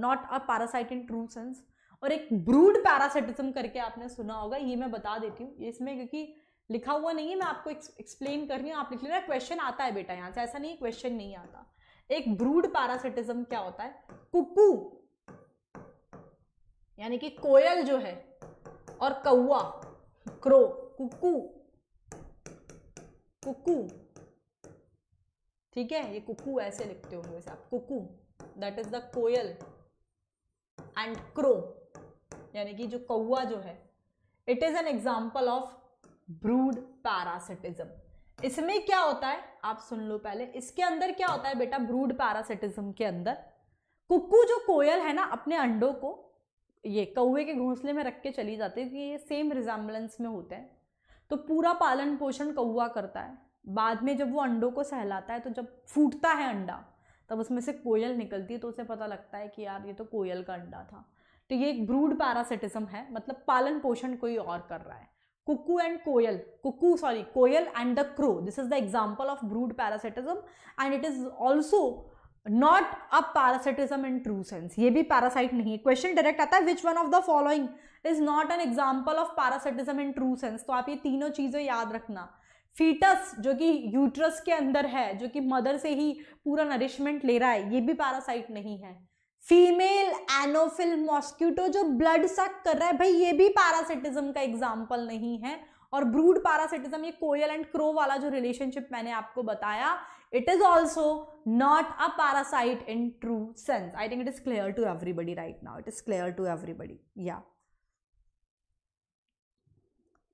A: not a parasite in true sense और एक ब्रूड पैरासिटिज्म करके आपने सुना होगा ये मैं बता देती हूँ इसमें क्योंकि लिखा हुआ नहीं है मैं आपको एक्सप्लेन कर रही हूँ आप लिख लेना क्वेश्चन आता है बेटा यहाँ से ऐसा नहीं क्वेश्चन नहीं आता एक ब्रूड पैरासिटिज्म क्या होता है कुकू यानी कि कोयल जो है और कौआ क्रो कुकू कुकू ठीक है ये कुकू ऐसे लिखते होंगे आप cuckoo that is the koel and crow यानी कि जो कौआ जो है it is an example of brood parasitism इसमें क्या होता है आप सुन लो पहले इसके अंदर क्या होता है बेटा ब्रूड पैरासिटिज्म के अंदर कुकू जो कोयल है ना अपने अंडों को ये कौए के घोंसले में रख के चली जाती है कि ये सेम रिजाम्बलेंस में होते हैं तो पूरा पालन पोषण कौआ करता है बाद में जब वो अंडों को सहलाता है तो जब फूटता है अंडा तब उसमें से कोयल निकलती है तो उसे पता लगता है कि यार ये तो कोयल का अंडा था तो ये एक ब्रूड पैरासिटिज्म है मतलब पालन पोषण कोई और कर रहा है cuckoo and koel cuckoo sorry koel and the crow this is the example of brood parasitism and it is also not a parasitism in true sense ये भी पैरासाइट नहीं है क्वेश्चन डायरेक्ट आता है which one of the following is not an example of parasitism in true sense तो आप ये तीनों चीज़ें याद रखना फीटस जो कि यूट्रस के अंदर है जो कि मदर से ही पूरा नरिशमेंट ले रहा है ये भी पैरासाइट नहीं है फीमेल एनोफिल मॉस्क्यूटो जो ब्लड सक कर रहा है भाई ये भी पैरासिटिज्म का एग्जाम्पल नहीं है और ब्रूड पैरासिटिज्म ये कोयल एंड क्रो वाला जो रिलेशनशिप मैंने आपको बताया it is also not a parasite in true sense I think it is clear to everybody right now it is clear to everybody या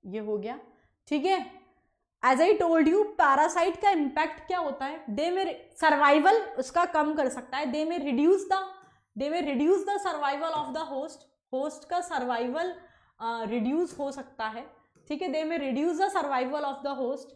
A: ये हो गया ठीक है as I told you parasite का इम्पैक्ट क्या होता है दे में सर्वाइवल उसका कम कर सकता है they may reduce the they may reduce the survival of the host host का सर्वाइवल रिड्यूस uh, हो सकता है ठीक है they may reduce the survival of the host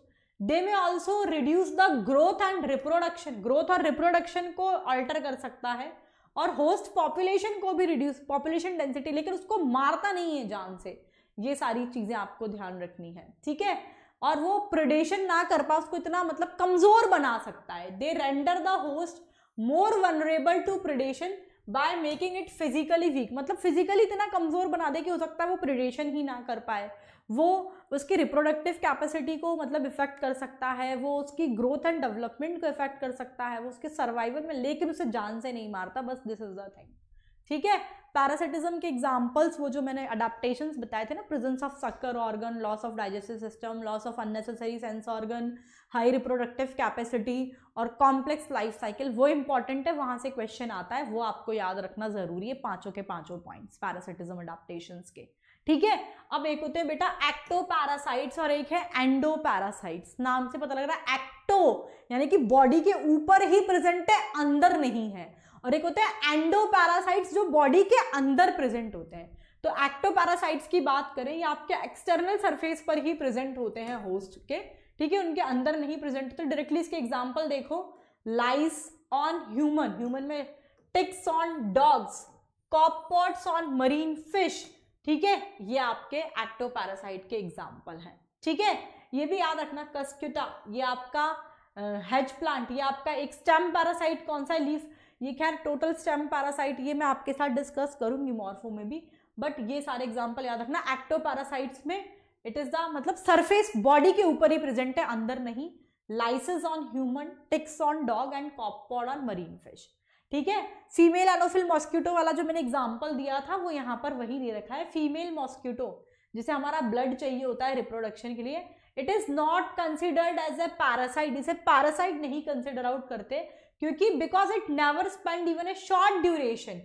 A: they may also reduce the growth and reproduction growth और reproduction को alter कर सकता है और होस्ट पॉपुलेशन को भी रिड्यूस पॉपुलेशन डेंसिटी लेकिन उसको मारता नहीं है जान से ये सारी चीज़ें आपको ध्यान रखनी है ठीक है और वो प्रडेशन ना कर पाए उसको इतना मतलब कमज़ोर बना सकता है they render the host more vulnerable to predation by making it physically weak मतलब फिजिकली इतना कमज़ोर बना दे कि हो सकता है वो प्रिडेशन ही ना कर पाए वो उसकी रिप्रोडक्टिव कैपेसिटी को मतलब इफ़ेक्ट कर सकता है वो उसकी ग्रोथ एंड डेवलपमेंट को इफ़ेक्ट कर सकता है वो उसके सर्वाइवल में लेकिन उसे जान से नहीं मारता बस दिस इज़ द थिंग ठीक है पैरासिटिज्म के एग्जाम्पल्स वो जो मैंने अडाप्टेशन बताए थे ना presence of sucker organ loss of digestive system loss of unnecessary sense organ high reproductive capacity और कॉम्प्लेक्स लाइफ साइकिल वो इंपॉर्टेंट है वहाँ से क्वेश्चन आता है वो आपको याद रखना ज़रूरी है पाँचों के पाँचों पॉइंट्स पैरासिटिज्म अडाप्टेशन के ठीक है अब एक होते हैं बेटा एक्टो पैरासाइट्स और एक है एंडो पैरासाइट्स नाम से पता लग रहा है एक्टो यानी कि बॉडी के ऊपर ही प्रेजेंट है अंदर नहीं है और एक होता है एंडो पैरासाइट्स जो बॉडी के अंदर प्रेजेंट होते हैं तो एक्टो पैरासाइट्स की बात करें ये आपके एक्सटर्नल सरफेस पर ही प्रेजेंट होते हैं होस्ट के ठीक है उनके अंदर नहीं प्रेजेंट होते डायरेक्टली इसके एग्जाम्पल देखो लाइस ऑन ह्यूमन ह्यूमन में ticks on dogs copepods on marine fish ठीक है ये आपके एक्टो पैरासाइट के एग्जाम्पल हैं ठीक है ये भी याद रखना कस्क्यूटा ये आपका हेज uh, प्लांट ये आपका एक स्टेम पैरासाइट कौन सा लीफ ये खैर टोटल स्टेम पैरासाइट ये मैं आपके साथ डिस्कस करूंगी मॉर्फो में भी बट ये सारे एग्जाम्पल याद रखना एक्टो पैरासाइट्स में इट इज द मतलब सरफेस बॉडी के ऊपर ही प्रेजेंट है अंदर नहीं lices on human ticks on dog and copepod on marine fish ठीक है फीमेल एनोफिल मॉस्क्यूटो वाला जो मैंने एग्जाम्पल दिया था वो यहाँ पर वही दे रखा है फीमेल मॉस्क्यूटो जिसे हमारा ब्लड चाहिए होता है रिप्रोडक्शन के लिए it is not considered as a parasite इसे पैरासाइट नहीं कंसिडर आउट करते क्योंकि because it never spend even a short duration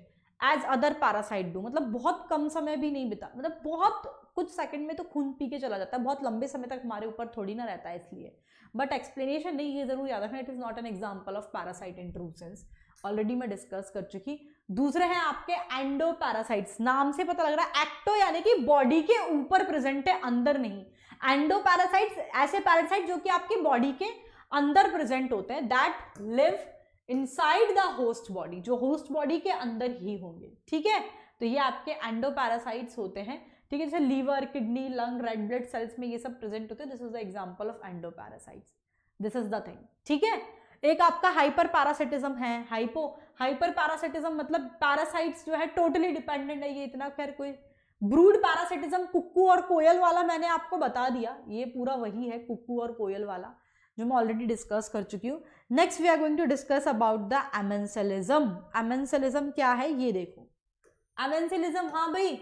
A: as other parasite do मतलब बहुत कम समय भी नहीं बिता मतलब बहुत कुछ सेकंड में तो खून पी के चला जाता है बहुत लंबे समय तक हमारे ऊपर थोड़ी ना रहता है इसलिए बट एक्सप्लेनेशन नहीं ये जरूर याद रखना it is not an example of parasite in true sense already मैं डिस्कस कर चुकी दूसरे हैं आपके एंडो पैरासाइट्स नाम से पता लग रहा है एक्टो यानी कि बॉडी के ऊपर प्रेजेंट है अंदर नहीं एंडो पैरासाइट्स ऐसे पैरासाइट जो कि आपकी बॉडी के अंदर प्रेजेंट होते हैं that live inside the host body जो होस्ट बॉडी के अंदर ही होंगे ठीक है तो ये आपके एंडोपैरासाइट्स होते हैं ठीक है जैसे liver kidney lung red blood cells में ये सब प्रेजेंट होते हैं this is the example of endoparasites this is the thing ठीक है एक आपका हाइपर पैरासिटिज्म है हाइपो हाइपर पैरासिटिज्म मतलब पैरासाइट्स जो है टोटली डिपेंडेंट है ये इतना खैर कोई ब्रूड पैरासिटिज्म कुक्कू और कोयल वाला मैंने आपको बता दिया ये पूरा वही है कुक्कू और कोयल वाला जो मैं ऑलरेडी डिस्कस कर चुकी हूँ next we are going to discuss about the amensalism amensalism क्या है ये देखो एमेंसलिज्म हाँ भाई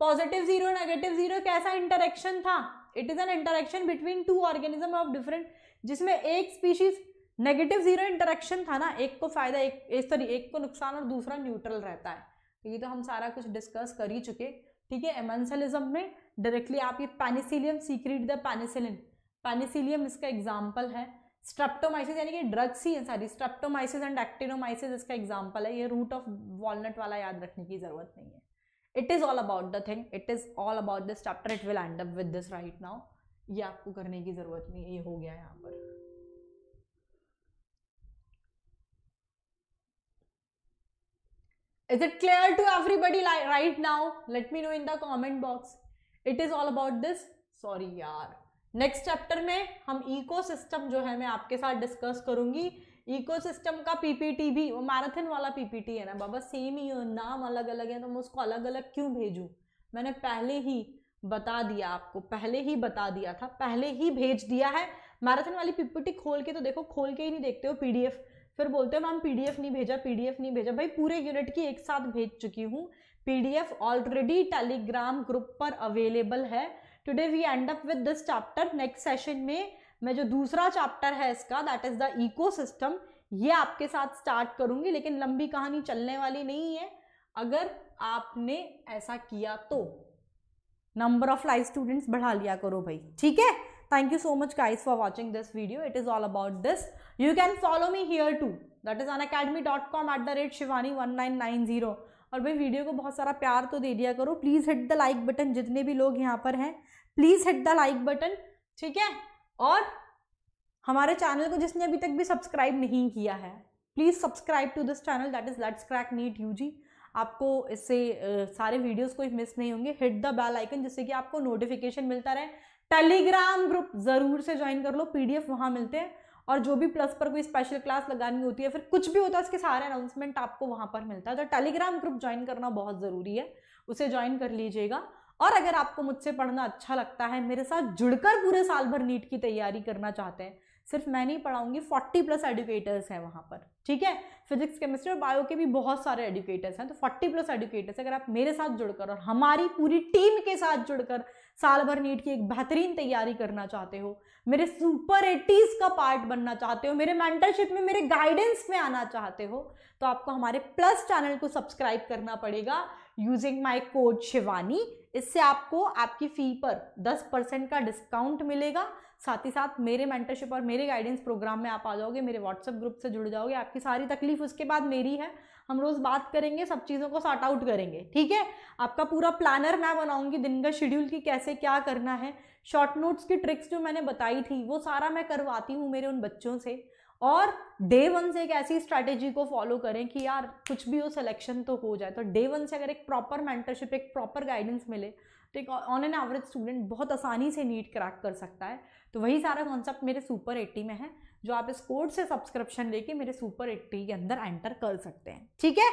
A: पॉजिटिव जीरो नेगेटिव जीरो कैसा इंटरेक्शन था it is an interaction between two organism of different जिसमें एक स्पीशीज नेगेटिव जीरो इंटरेक्शन था ना एक को फायदा एक सॉरी एक को नुकसान और दूसरा न्यूट्रल रहता है तो ये तो हम सारा कुछ डिस्कस कर ही चुके ठीक है एमेंसलिज्म में डायरेक्टली आप ये penicillium secrete the penicillin penicillium इसका एग्जाम्पल है स्ट्रप्टोमाइसिस यानी कि ड्रग्स ही हैं सारी स्ट्रप्टोमाइसिस एंड एक्टिनोमाइसिस इसका एग्जाम्पल है ये रूट ऑफ वॉलनट वाला याद रखने की जरूरत नहीं है it is all about the thing it is all about this chapter it will end up with this right now ये आपको करने की ज़रूरत नहीं है ये हो गया यहाँ पर is it clear to everybody like right now let me know in the comment box it is all about this sorry yaar next chapter में हम इकोसिस्टम जो है मैं आपके साथ डिस्कस करूंगी इकोसिस्टम का पीपीटी भी वो मैराथन वाला पीपीटी है ना बाबा सेम ही नाम अलग अलग है तो मैं उसको अलग अलग क्यों भेजूँ मैंने पहले ही बता दिया आपको पहले ही बता दिया था पहले ही भेज दिया है मैराथन वाली पीपीटी खोल के तो देखो खोल के ही नहीं देखते हो पीडीएफ फिर बोलते हो मैम पीडीएफ नहीं भेजा पीडीएफ नहीं भेजा भाई पूरे यूनिट की एक साथ भेज चुकी हूँ पीडीएफ ऑलरेडी टेलीग्राम ग्रुप पर अवेलेबल है today we end up with this chapter next session में मैं जो दूसरा चैप्टर है इसका दैट इज द इको ये आपके साथ स्टार्ट करूंगी लेकिन लंबी कहानी चलने वाली नहीं है अगर आपने ऐसा किया तो नंबर ऑफ लाइव स्टूडेंट्स बढ़ा लिया करो भाई ठीक है thank you so much for watching this video it is all about this you can follow me here too that is Unacademy dot com at the rate Shivani one nine nine zero और भाई video को बहुत सारा प्यार तो दे दिया करो please hit the like button जितने भी लोग यहाँ पर हैं please hit the like button ठीक है और हमारे चैनल को जिसने अभी तक भी सब्सक्राइब नहीं किया है please subscribe to this channel that is let's crack NEET U G आपको इससे सारे वीडियोस कोई मिस नहीं होंगे हिट द बेल आइकन जिससे कि आपको नोटिफिकेशन मिलता रहे टेलीग्राम ग्रुप ज़रूर से ज्वाइन कर लो पीडीएफ वहाँ मिलते हैं और जो भी प्लस पर कोई स्पेशल क्लास लगानी होती है फिर कुछ भी होता है उसके सारे अनाउंसमेंट आपको वहाँ पर मिलता है तो टेलीग्राम ग्रुप ज्वाइन करना बहुत ज़रूरी है उसे ज्वाइन कर लीजिएगा और अगर आपको मुझसे पढ़ना अच्छा लगता है मेरे साथ जुड़कर पूरे साल भर नीट की तैयारी करना चाहते हैं सिर्फ मैं नहीं पढ़ाऊंगी फोर्टी प्लस एडुकेटर्स हैं वहाँ पर ठीक है फिजिक्स केमिस्ट्री और बायो के भी बहुत सारे एडुकेटर्स हैं तो फोर्टी प्लस एडुकेटर्स अगर आप मेरे साथ जुड़कर और हमारी पूरी टीम के साथ जुड़कर साल भर नीट की एक बेहतरीन तैयारी करना चाहते हो मेरे सुपर एटीज का पार्ट बनना चाहते हो मेरे मेंटरशिप में मेरे गाइडेंस में आना चाहते हो तो आपको हमारे प्लस चैनल को सब्सक्राइब करना पड़ेगा यूजिंग माई कोड शिवानी इससे आपको आपकी फ़ी पर 10 परसेंट का डिस्काउंट मिलेगा साथ ही साथ मेरे मेंटरशिप और मेरे गाइडेंस प्रोग्राम में आप आ जाओगे मेरे व्हाट्सएप ग्रुप से जुड़ जाओगे आपकी सारी तकलीफ उसके बाद मेरी है हम रोज़ बात करेंगे सब चीज़ों को सॉर्ट आउट करेंगे ठीक है आपका पूरा प्लानर मैं बनाऊंगी दिन का शेड्यूल की कैसे क्या करना है शॉर्ट नोट्स की ट्रिक्स जो मैंने बताई थी वो सारा मैं करवाती हूँ मेरे उन बच्चों से और डे वन से एक ऐसी स्ट्रैटेजी को फॉलो करें कि यार कुछ भी हो सिलेक्शन तो हो जाए तो डे वन से अगर एक प्रॉपर मेंटरशिप एक प्रॉपर गाइडेंस मिले तो एक ऑन एन एवरेज स्टूडेंट बहुत आसानी से नीट क्रैक कर सकता है तो वही सारा कॉन्सेप्ट मेरे सुपर एट्टी में है जो आप इस कोड से सब्सक्रिप्शन लेके मेरे सुपर एट्टी के अंदर एंटर कर सकते हैं ठीक है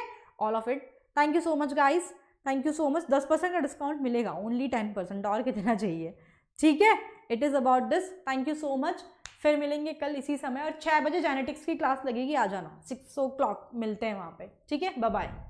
A: all of it thank you so much guys thank you so much दस परसेंट का डिस्काउंट मिलेगा ओनली टेन परसेंट और कितना चाहिए ठीक है it is about this thank you so much फिर मिलेंगे कल इसी समय और छः बजे जेनेटिक्स की क्लास लगेगी आ जाना सिक्स ओ क्लॉक मिलते हैं वहाँ पे ठीक है बाय